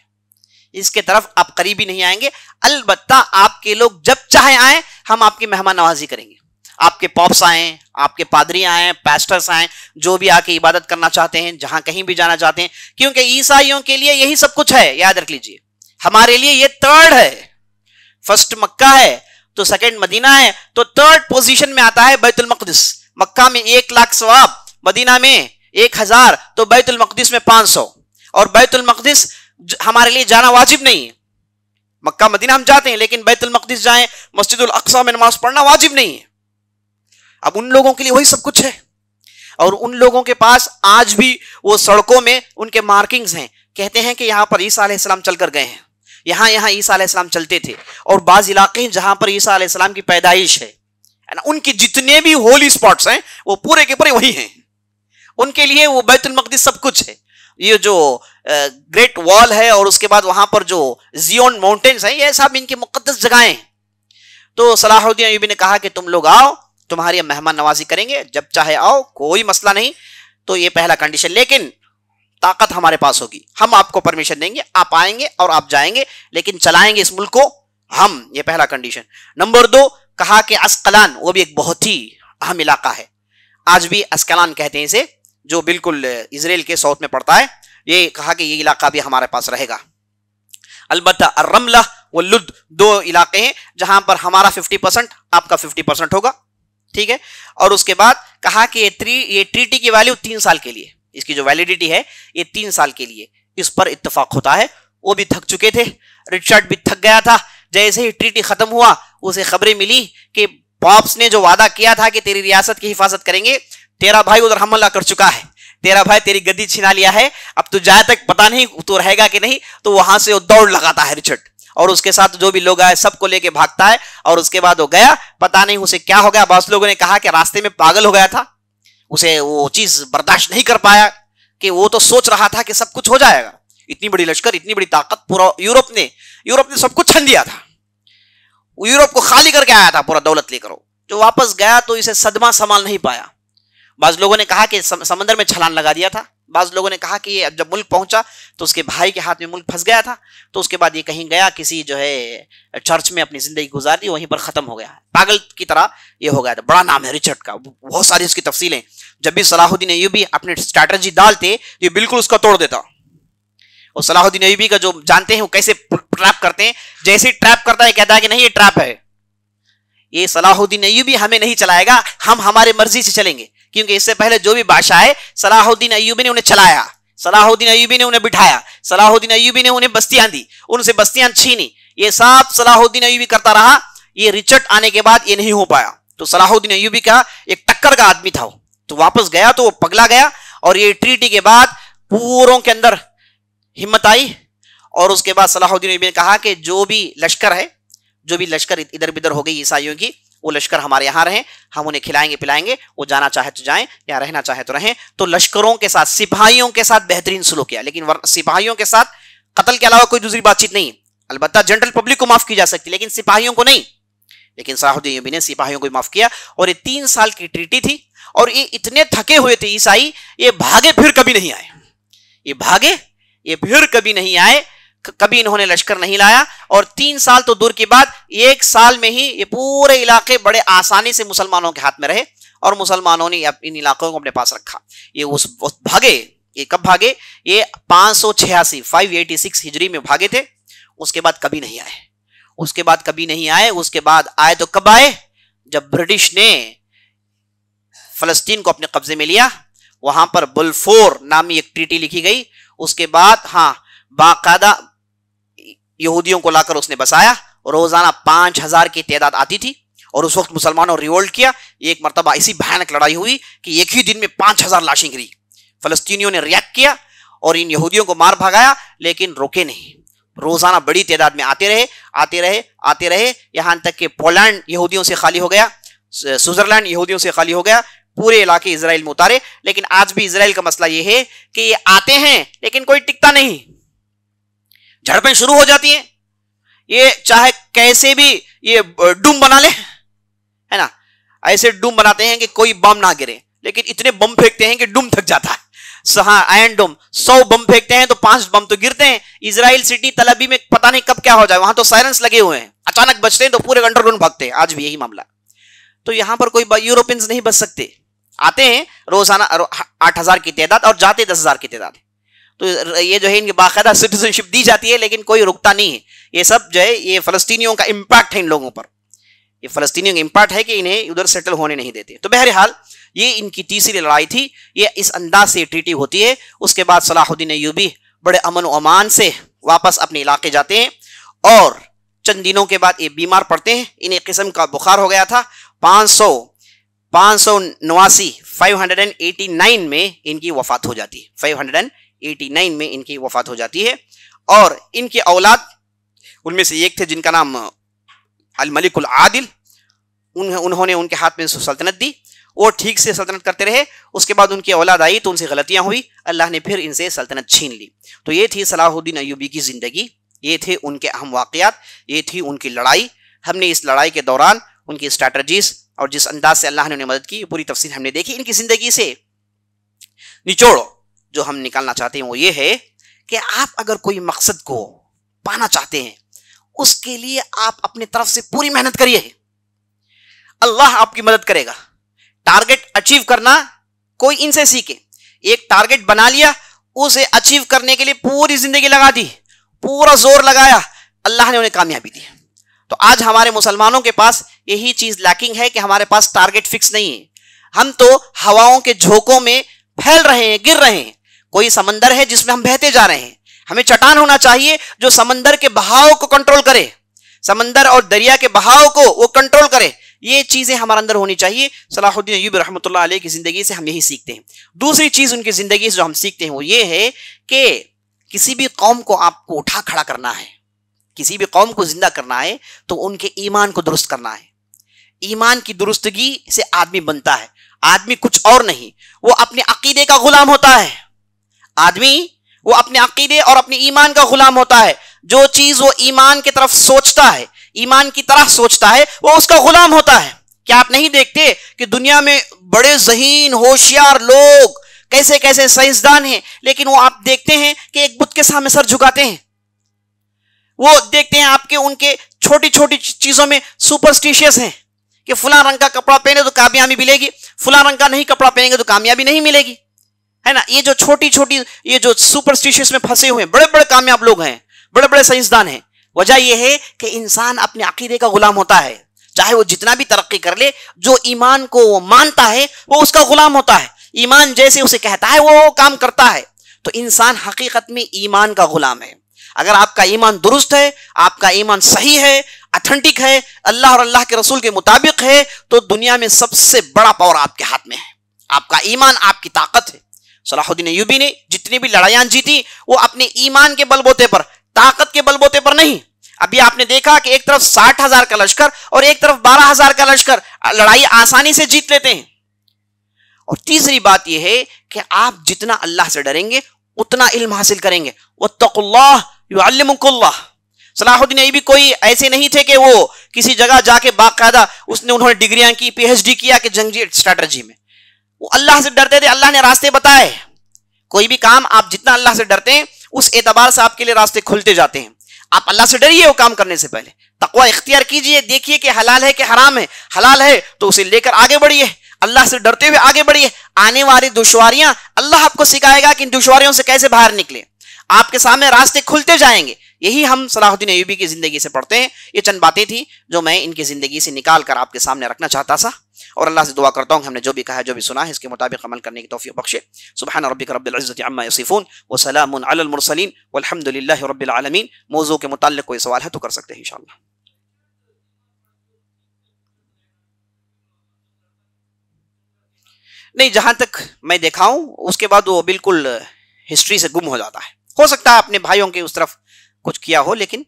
Speaker 1: इसके तरफ आप करीबी नहीं आएंगे अलबत्ता आपके लोग जब चाहे आए हम आपकी मेहमान नवाजी करेंगे आपके पॉप्स आए आपके पादरी आए पैस्टर्स आए जो भी आके इबादत करना चाहते हैं जहां कहीं भी जाना चाहते हैं क्योंकि ईसाइयों के लिए यही सब कुछ है याद रख लीजिए हमारे लिए ये थर्ड है फर्स्ट मक्का है तो सेकंड मदीना है तो थर्ड पोजीशन में आता है बैतुल मकदस मक्का में एक लाख सवाब मदीना में एक हजार तो बैतुल मकदस में पांच सौ और बैतुल मकदस हमारे लिए जाना वाजिब नहीं है मक्का मदीना हम जाते हैं लेकिन बैतुल मकदस जाएं मस्जिद अक्सा में नमाज पढ़ना वाजिब नहीं है अब उन लोगों के लिए वही सब कुछ है और उन लोगों के पास आज भी वो सड़कों में उनके मार्किंग्स हैं कहते हैं कि यहाँ पर ईसा आलाम चल कर गए हैं यहाँ यहाँ ईसा आसमाम चलते थे और बाज इलाके हैं जहाँ पर ईसा आसमाम की पैदाइश है उनके जितने भी होली स्पॉट्स हैं वो पूरे के पूरे वही हैं उनके लिए वो बैतुलमकदस सब कुछ है ये जो ग्रेट वॉल है और उसके बाद वहां पर जो जियोन माउंटेन्स हैं ये सब इनकी मुकदस जगहें तो सलाहुद्दीन अयूबी ने कहा कि तुम लोग आओ तुम्हारी मेहमान नवाजी करेंगे जब चाहे आओ कोई मसला नहीं तो ये पहला कंडीशन लेकिन ताकत हमारे पास होगी हम आपको परमिशन देंगे आप आएंगे और आप जाएंगे लेकिन चलाएंगे इस मुल्क को हम ये पहला कंडीशन नंबर दो कहा कि अस्कलान वो भी एक बहुत ही अहम इलाका है आज भी अस्कलान कहते हैं इसे जो बिल्कुल इसराइल के साउथ में पड़ता है ये कहा कि ये इलाका भी हमारे पास रहेगा अलबत् रमला व लुद्ध दो इलाके हैं जहां पर हमारा 50 परसेंट आपका 50 परसेंट होगा ठीक है और उसके बाद कहा कि ये ट्री ये ट्रीटी की वैल्यू तीन साल के लिए इसकी जो वैलिडिटी है ये तीन साल के लिए इस पर इतफाक होता है वो भी थक चुके थे रिचर्ड भी थक गया था जैसे ही ट्रीटी खत्म हुआ उसे खबरें मिली कि पॉप्स ने जो वादा किया था कि तेरी रियासत की हिफाजत करेंगे तेरा भाई उधर हमला कर चुका है तेरा भाई तेरी गद्दी छिना लिया है अब तू जाए तक पता नहीं तू रहेगा कि नहीं तो वहां से वो दौड़ लगाता है रिचर्ड और उसके साथ जो भी लोग आए सबको लेके भागता है और उसके बाद वो गया पता नहीं उसे क्या हो गया बहुत लोगों ने कहा कि रास्ते में पागल हो गया था उसे वो चीज बर्दाश्त नहीं कर पाया कि वो तो सोच रहा था कि सब कुछ हो जाएगा इतनी बड़ी लश्कर इतनी बड़ी ताकत पूरा यूरोप ने यूरोप ने सब कुछ छन दिया था यूरोप को खाली करके आया था पूरा दौलत लेकर जो वापस गया तो इसे सदमा संभाल नहीं पाया बाज लोगों ने कहा कि समंदर में छलान लगा दिया था बाद लोगों ने कहा कि ये जब मुल्क पहुंचा तो उसके भाई के हाथ में मुल्क फंस गया था तो उसके बाद ये कहीं गया किसी जो है चर्च में अपनी जिंदगी गुजार दी वहीं पर खत्म हो गया पागल की तरह ये हो गया था बड़ा नाम है रिचर्ड का बहुत सारी उसकी तफसीलें जब भी सलाहुद्दीन यूबी अपने स्ट्रैटर्जी डालते ये बिल्कुल उसका तोड़ देता और सलाहुद्दीन यूबी का जो जानते हैं वो कैसे ट्रैप करते हैं जैसे ट्रैप करता है कहता है कि नहीं ये ट्रैप है ये सलाहुद्दीन अयूबी हमें नहीं चलाएगा हम हमारे मर्जी से चलेंगे क्योंकि इससे पहले जो भी है सलाहुद्दीन अयूबी ने उन्हें चलाया सलाहुद्दीन अयूबी ने उन्हें बिठाया सलाहुद्दीन अयूबी ने उन्हें बस्तियां दी उनसे बस्तियां छीनी ये सब सलाहुद्दीन अयूबी करता रहा ये रिचर्ड आने के बाद ये नहीं हो पाया तो सलाहुद्दीन अयूबी का एक टक्कर का आदमी था तो वापस गया तो वो पगला गया और ये ट्रीटी के बाद पूरों के अंदर हिम्मत आई और उसके बाद सलाहुद्दीन अयूबी ने कहा कि जो भी लश्कर है जो भी लश्कर इधर बिधर हो गई ईसाइयों की वो लश्कर हमारे यहाँ रहें हम उन्हें खिलाएंगे पिलाएंगे वो जाना चाहे तो जाएं या रहना चाहे तो रहें तो लश्करों के साथ सिपाहियों के साथ बेहतरीन सुलू किया लेकिन सिपाहियों के साथ कत्ल के अलावा कोई दूसरी बातचीत नहीं अलबत्ता जनरल पब्लिक को माफ की जा सकती लेकिन सिपाहियों को नहीं लेकिन सलाहुद्दीन ने सिपाहियों को माफ किया और ये तीन साल की ट्रीटी थी और ये इतने थके हुए थे ईसाई ये भागे फिर कभी नहीं आए ये भागे ये फिर कभी नहीं आए कभी इन्होंने लश्कर नहीं लाया और तीन साल तो दूर की बात एक साल में ही ये पूरे इलाके बड़े आसानी से मुसलमानों के हाथ में रहे और मुसलमानों ने इन इलाकों को अपने पास रखा ये उस भागे ये कब भागे ये पांच सौ छियासी फाइव एटी सिक्स हिजरी में भागे थे उसके बाद कभी नहीं आए उसके बाद कभी नहीं आए उसके बाद आए तो कब आए जब ब्रिटिश ने फलस्तीन को अपने कब्जे में लिया वहां पर बुलफोर नामी एक ट्रीटी लिखी गई उसके बाद हाँ बाकायदा यहूदियों को लाकर उसने बसाया रोजाना पांच हजार की तादाद आती थी और उस वक्त मुसलमानों रिवोल्ट किया एक मरतबा ऐसी भयानक लड़ाई हुई कि एक ही दिन में पांच हजार लाशें गिरी फलस्तीनियों ने रिएक्ट किया और इन यहूदियों को मार भगाया लेकिन रोके नहीं रोजाना बड़ी तादाद में आते रहे आते रहे आते रहे यहां तक कि पोलैंड यहूदियों से खाली हो गया स्विट्जरलैंड यहूदियों से खाली हो गया पूरे इलाके इसराइल में उतारे लेकिन आज भी इसराइल का मसला यह है कि ये आते हैं लेकिन कोई टिकता नहीं झड़पें शुरू हो जाती हैं ये चाहे कैसे भी ये डूम बना ले है ना ऐसे डूम बनाते हैं कि कोई बम ना गिरे लेकिन इतने बम फेंकते हैं कि डूम थक जाता है सहा आयन डोम सौ बम फेंकते हैं तो पांच बम तो गिरते हैं इसराइल सिटी तलबी में पता नहीं कब क्या हो जाए वहां तो साइलेंस लगे हुए हैं अचानक बचते हैं तो पूरे अंडरग्राउंड भागते हैं आज भी यही मामला तो यहां पर कोई यूरोपियंस नहीं बच सकते आते हैं रोजाना आठ हजार की तादाद और जाते दस हजार की तादाद तो ये जो है इनकी बाकायदा सिटीजनशिप दी जाती है लेकिन कोई रुकता नहीं है ये सब जो है ये फलस्तियों का इम्पैक्ट है इन लोगों पर ये फलस्तियों का इम्पैक्ट है कि इन्हें उधर सेटल होने नहीं देते तो बहरहाल ये इनकी तीसरी लड़ाई थी ये इस अंदाज से ट्रीटी होती है उसके बाद सलाहुद्दीन यूबी बड़े अमन अमान से वापस अपने इलाके जाते हैं और चंद दिनों के बाद ये बीमार पड़ते हैं इन्हें किस्म का बुखार हो गया था पाँच सौ पाँच सौ नवासी five hundred and eighty nine में इनकी वफात हो जाती है फाइव हंड्रेड एंड 1889 में इनकी वफात हो जाती है और इनके औलाद उनमें से एक थे जिनका नाम अलमलिकुल आदिल उन्हें उन्होंने उनके हाथ में सल्तनत दी वो ठीक से सल्तनत करते रहे उसके बाद उनकी औलाद आई तो उनसे गलतियां हुई अल्लाह ने फिर इनसे सल्तनत छीन ली तो ये थी सलाहुद्दीन अयूबी की ज़िंदगी ये थे उनके अहम वाक़ात ये थी उनकी लड़ाई हमने इस लड़ाई के दौरान उनकी स्ट्रैटजीज और जिस अंदाज से अल्लाह ने उन्हें मदद की पूरी तफसील हमने देखी इनकी ज़िंदगी से निचोड़ो जो हम निकालना चाहते हैं वो ये है कि आप अगर कोई मकसद को पाना चाहते हैं उसके लिए आप अपनी तरफ से पूरी मेहनत करिए अल्लाह आपकी मदद करेगा टारगेट अचीव करना कोई इनसे सीखे एक टारगेट बना लिया उसे अचीव करने के लिए पूरी जिंदगी लगा दी पूरा जोर लगाया अल्लाह ने उन्हें कामयाबी दी तो आज हमारे मुसलमानों के पास यही चीज लैकिंग है कि हमारे पास टारगेट फिक्स नहीं है हम तो हवाओं के झोंकों में फैल रहे हैं गिर रहे हैं कोई समंदर है जिसमें हम बहते जा रहे हैं हमें चट्टान होना चाहिए जो समंदर के बहाव को कंट्रोल करे समंदर और दरिया के बहाव को वो कंट्रोल करे ये चीजें हमारे अंदर होनी चाहिए सलाहुद्दीन अयूब रहमत की जिंदगी से हम यही सीखते हैं दूसरी चीज उनकी जिंदगी से जो हम सीखते हैं वो ये है कि किसी भी कौम को आपको उठा खड़ा करना है किसी भी कौम को जिंदा करना है तो उनके ईमान को दुरुस्त करना है ईमान की दुरुस्तगी से आदमी बनता है आदमी कुछ और नहीं वो अपने अकीदे का गुलाम होता है आदमी वो अपने अकीदे और अपने ईमान का गुलाम होता है जो चीज वो ईमान की तरफ सोचता है ईमान की तरह सोचता है वो उसका गुलाम होता है क्या आप नहीं देखते कि दुनिया में बड़े जहीन होशियार लोग कैसे कैसे साइंसदान हैं लेकिन वो आप देखते हैं कि एक बुद्ध के सामने सर झुकाते हैं वो देखते हैं आपके उनके छोटी छोटी चीजों में सुपरस्टिशियस हैं कि फुला रंग का कपड़ा पहने तो कामयाबी मिलेगी फुला रंग का नहीं कपड़ा पहनेंगे तो कामयाबी नहीं मिलेगी है ना ये जो छोटी छोटी ये जो सुपरस्टिशियस में फंसे हुए बड़े बड़े कामयाब लोग हैं बड़े बड़े साइंसदान हैं वजह यह है कि इंसान अपने अकीदे का गुलाम होता है चाहे वो जितना भी तरक्की कर ले जो ईमान को वो मानता है वो उसका गुलाम होता है ईमान जैसे उसे कहता है वो काम करता है तो इंसान हकीकत में ईमान का गुलाम है अगर आपका ईमान दुरुस्त है आपका ईमान सही है अथेंटिक है अल्लाह और अल्लाह के रसूल के मुताबिक है तो दुनिया में सबसे बड़ा पावर आपके हाथ में है आपका ईमान आपकी ताकत है सलाहुद्दीन यूबी ने जितनी भी लड़ाइयां जीती वो अपने ईमान के बलबोते पर ताकत के बलबोते पर नहीं अभी आपने देखा कि एक तरफ साठ हजार का लश्कर और एक तरफ बारह हजार का लश्कर लड़ाई आसानी से जीत लेते हैं और तीसरी बात यह है कि आप जितना अल्लाह से डरेंगे उतना इल्म हासिल करेंगे वतल्ला सलाहुद्दीन अयूबी कोई ऐसे नहीं थे कि वो किसी जगह जाके बाकायदा उसने उन्होंने डिग्रियां की पीएचडी किया कि जंगजी स्ट्रेटर्जी में वो अल्लाह से डरते थे अल्लाह ने रास्ते बताए कोई भी काम आप जितना अल्लाह से डरते हैं उस एतबार से आपके लिए रास्ते खुलते जाते हैं आप अल्लाह से डरिए वो काम करने से पहले तकवा इख्तियार कीजिए देखिए कि हलाल है कि हराम है हलाल है तो उसे लेकर आगे बढ़िए अल्लाह से डरते हुए आगे बढ़िए आने वाली दुशवारियां अल्लाह आपको सिखाएगा कि इन दुशवारियों से कैसे बाहर निकले आपके सामने रास्ते खुलते जाएंगे यही हम सलाहुद्दीन अयूबी की जिंदगी से पढ़ते हैं ये चंद बातें थी जो मैं इनकी जिंदगी से निकाल कर आपके सामने रखना चाहता था और अल्लाह से दुआ करता हूँ हमने जो भी कहा है जो भी सुना है इसके मुताबिक अमल करने की तोफ़ी बख्शे सुबहान रबी रबिल्ज़त अम्मा यसीफ़ून व सलामसलिन रबालमीन मौजू के मुतल कोई सवाल है तो कर सकते हैं इन नहीं जहाँ तक मैं देखा हूँ उसके बाद वो बिल्कुल हिस्ट्री से गुम हो जाता है हो सकता है अपने भाइयों के उस तरफ कुछ किया हो लेकिन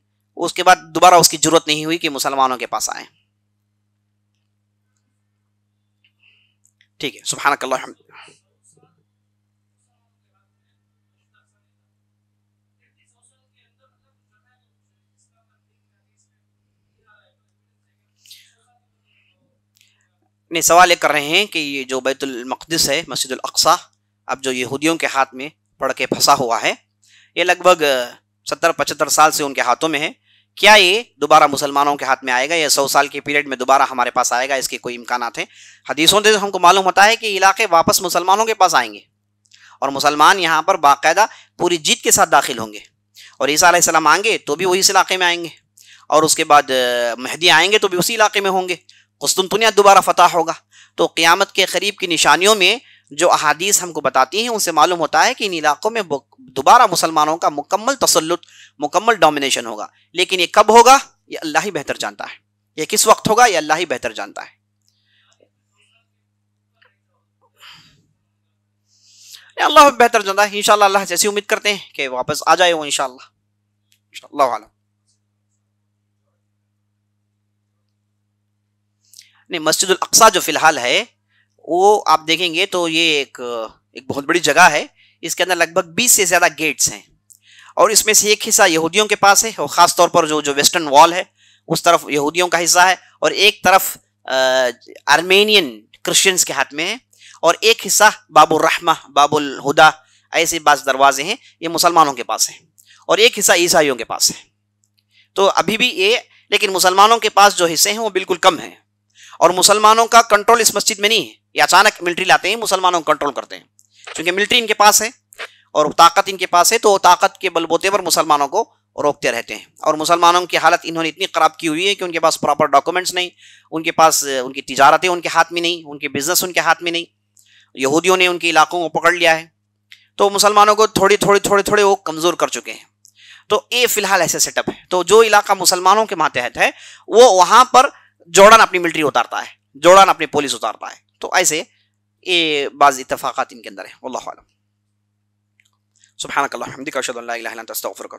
Speaker 1: उसके बाद दोबारा उसकी जरूरत नहीं हुई कि मुसलमानों के पास आए ठीक है सुबहानक अल्लाह नहीं सवाल ये कर रहे हैं कि ये जो बैतुलमक़दस है मस्जिद अक्सा अब जो यहूदियों के हाथ में पड़ के फंसा हुआ है ये लगभग सत्तर पचहत्तर साल से उनके हाथों में है क्या ये दोबारा मुसलमानों के हाथ में आएगा या सौ साल के पीरियड में दोबारा हमारे पास आएगा इसके कोई इम्कान हैं हदीसों से हमको मालूम होता है कि इलाके वापस मुसलमानों के पास आएंगे और मुसलमान यहाँ पर बाकायदा पूरी जीत के साथ दाखिल होंगे और ईसा सलाम आएंगे तो भी वही इस इलाके में आएंगे और उसके बाद महदी आएंगे तो भी उसी इलाके में होंगे कुस्तुनतुनिया दोबारा फतह होगा तो क़्यामत के करीब की निशानियों में जो अहादीस हमको बताती हैं उनसे मालूम होता है कि इन इलाक़ों में दोबारा मुसलमानों का मुकम्मल तसलुत मुकम्मल डोमिनेशन होगा लेकिन ये कब होगा ये अल्लाह ही बेहतर जानता है ये किस वक्त होगा ये अल्लाह ही बेहतर जानता है अल्लाह बेहतर जानता है इनशा अल्लाह जैसी उम्मीद करते हैं कि वापस आ जाए वो इनशाला नहीं मस्जिद अक्सा जो फिलहाल है वो आप देखेंगे तो ये एक एक बहुत बड़ी जगह है इसके अंदर लगभग 20 से ज़्यादा गेट्स हैं और इसमें से एक हिस्सा यहूदियों के पास है और ख़ास तौर पर जो जो वेस्टर्न वॉल है उस तरफ यहूदियों का हिस्सा है और एक तरफ आर्मेनियन क्रिश्चियंस के हाथ में है और एक हिस्सा बाबुल रहमा बाबुल हुदा ऐसे बास दरवाजे हैं ये मुसलमानों के पास हैं और एक हिस्सा ईसाइयों के पास है तो अभी भी ये लेकिन मुसलमानों के पास जो हिस्से हैं वो बिल्कुल कम हैं और मुसलमानों का कंट्रोल इस मस्जिद में नहीं है ये अचानक मिलिट्री लाते हैं मुसलमानों को कंट्रोल करते हैं क्योंकि मिलिट्री इनके पास है और ताकत इनके पास है तो ताकत के बलबोते पर मुसलमानों को रोकते रहते हैं और मुसलमानों की हालत इन्होंने इतनी ख़राब की हुई है कि उनके पास प्रॉपर डॉक्यूमेंट्स नहीं उनके पास उनकी तजारतें उनके हाथ में नहीं उनके बिजनेस उनके हाथ में नहीं यहूदियों ने उनके इलाकों को पकड़ लिया है तो मुसलमानों को थोड़ी थोड़ी थोड़े थोड़े वो कमज़ोर कर चुके हैं तो ये फिलहाल ऐसे सेटअप है तो जो इलाका मुसलमानों के मातहत है वो वहाँ पर जॉर्डन अपनी मिलिट्री उतारता है जोड़ान अपनी पोलिस उतारता है तो ऐसे ये बाज इतफाक इनके अंदर है वह सुबह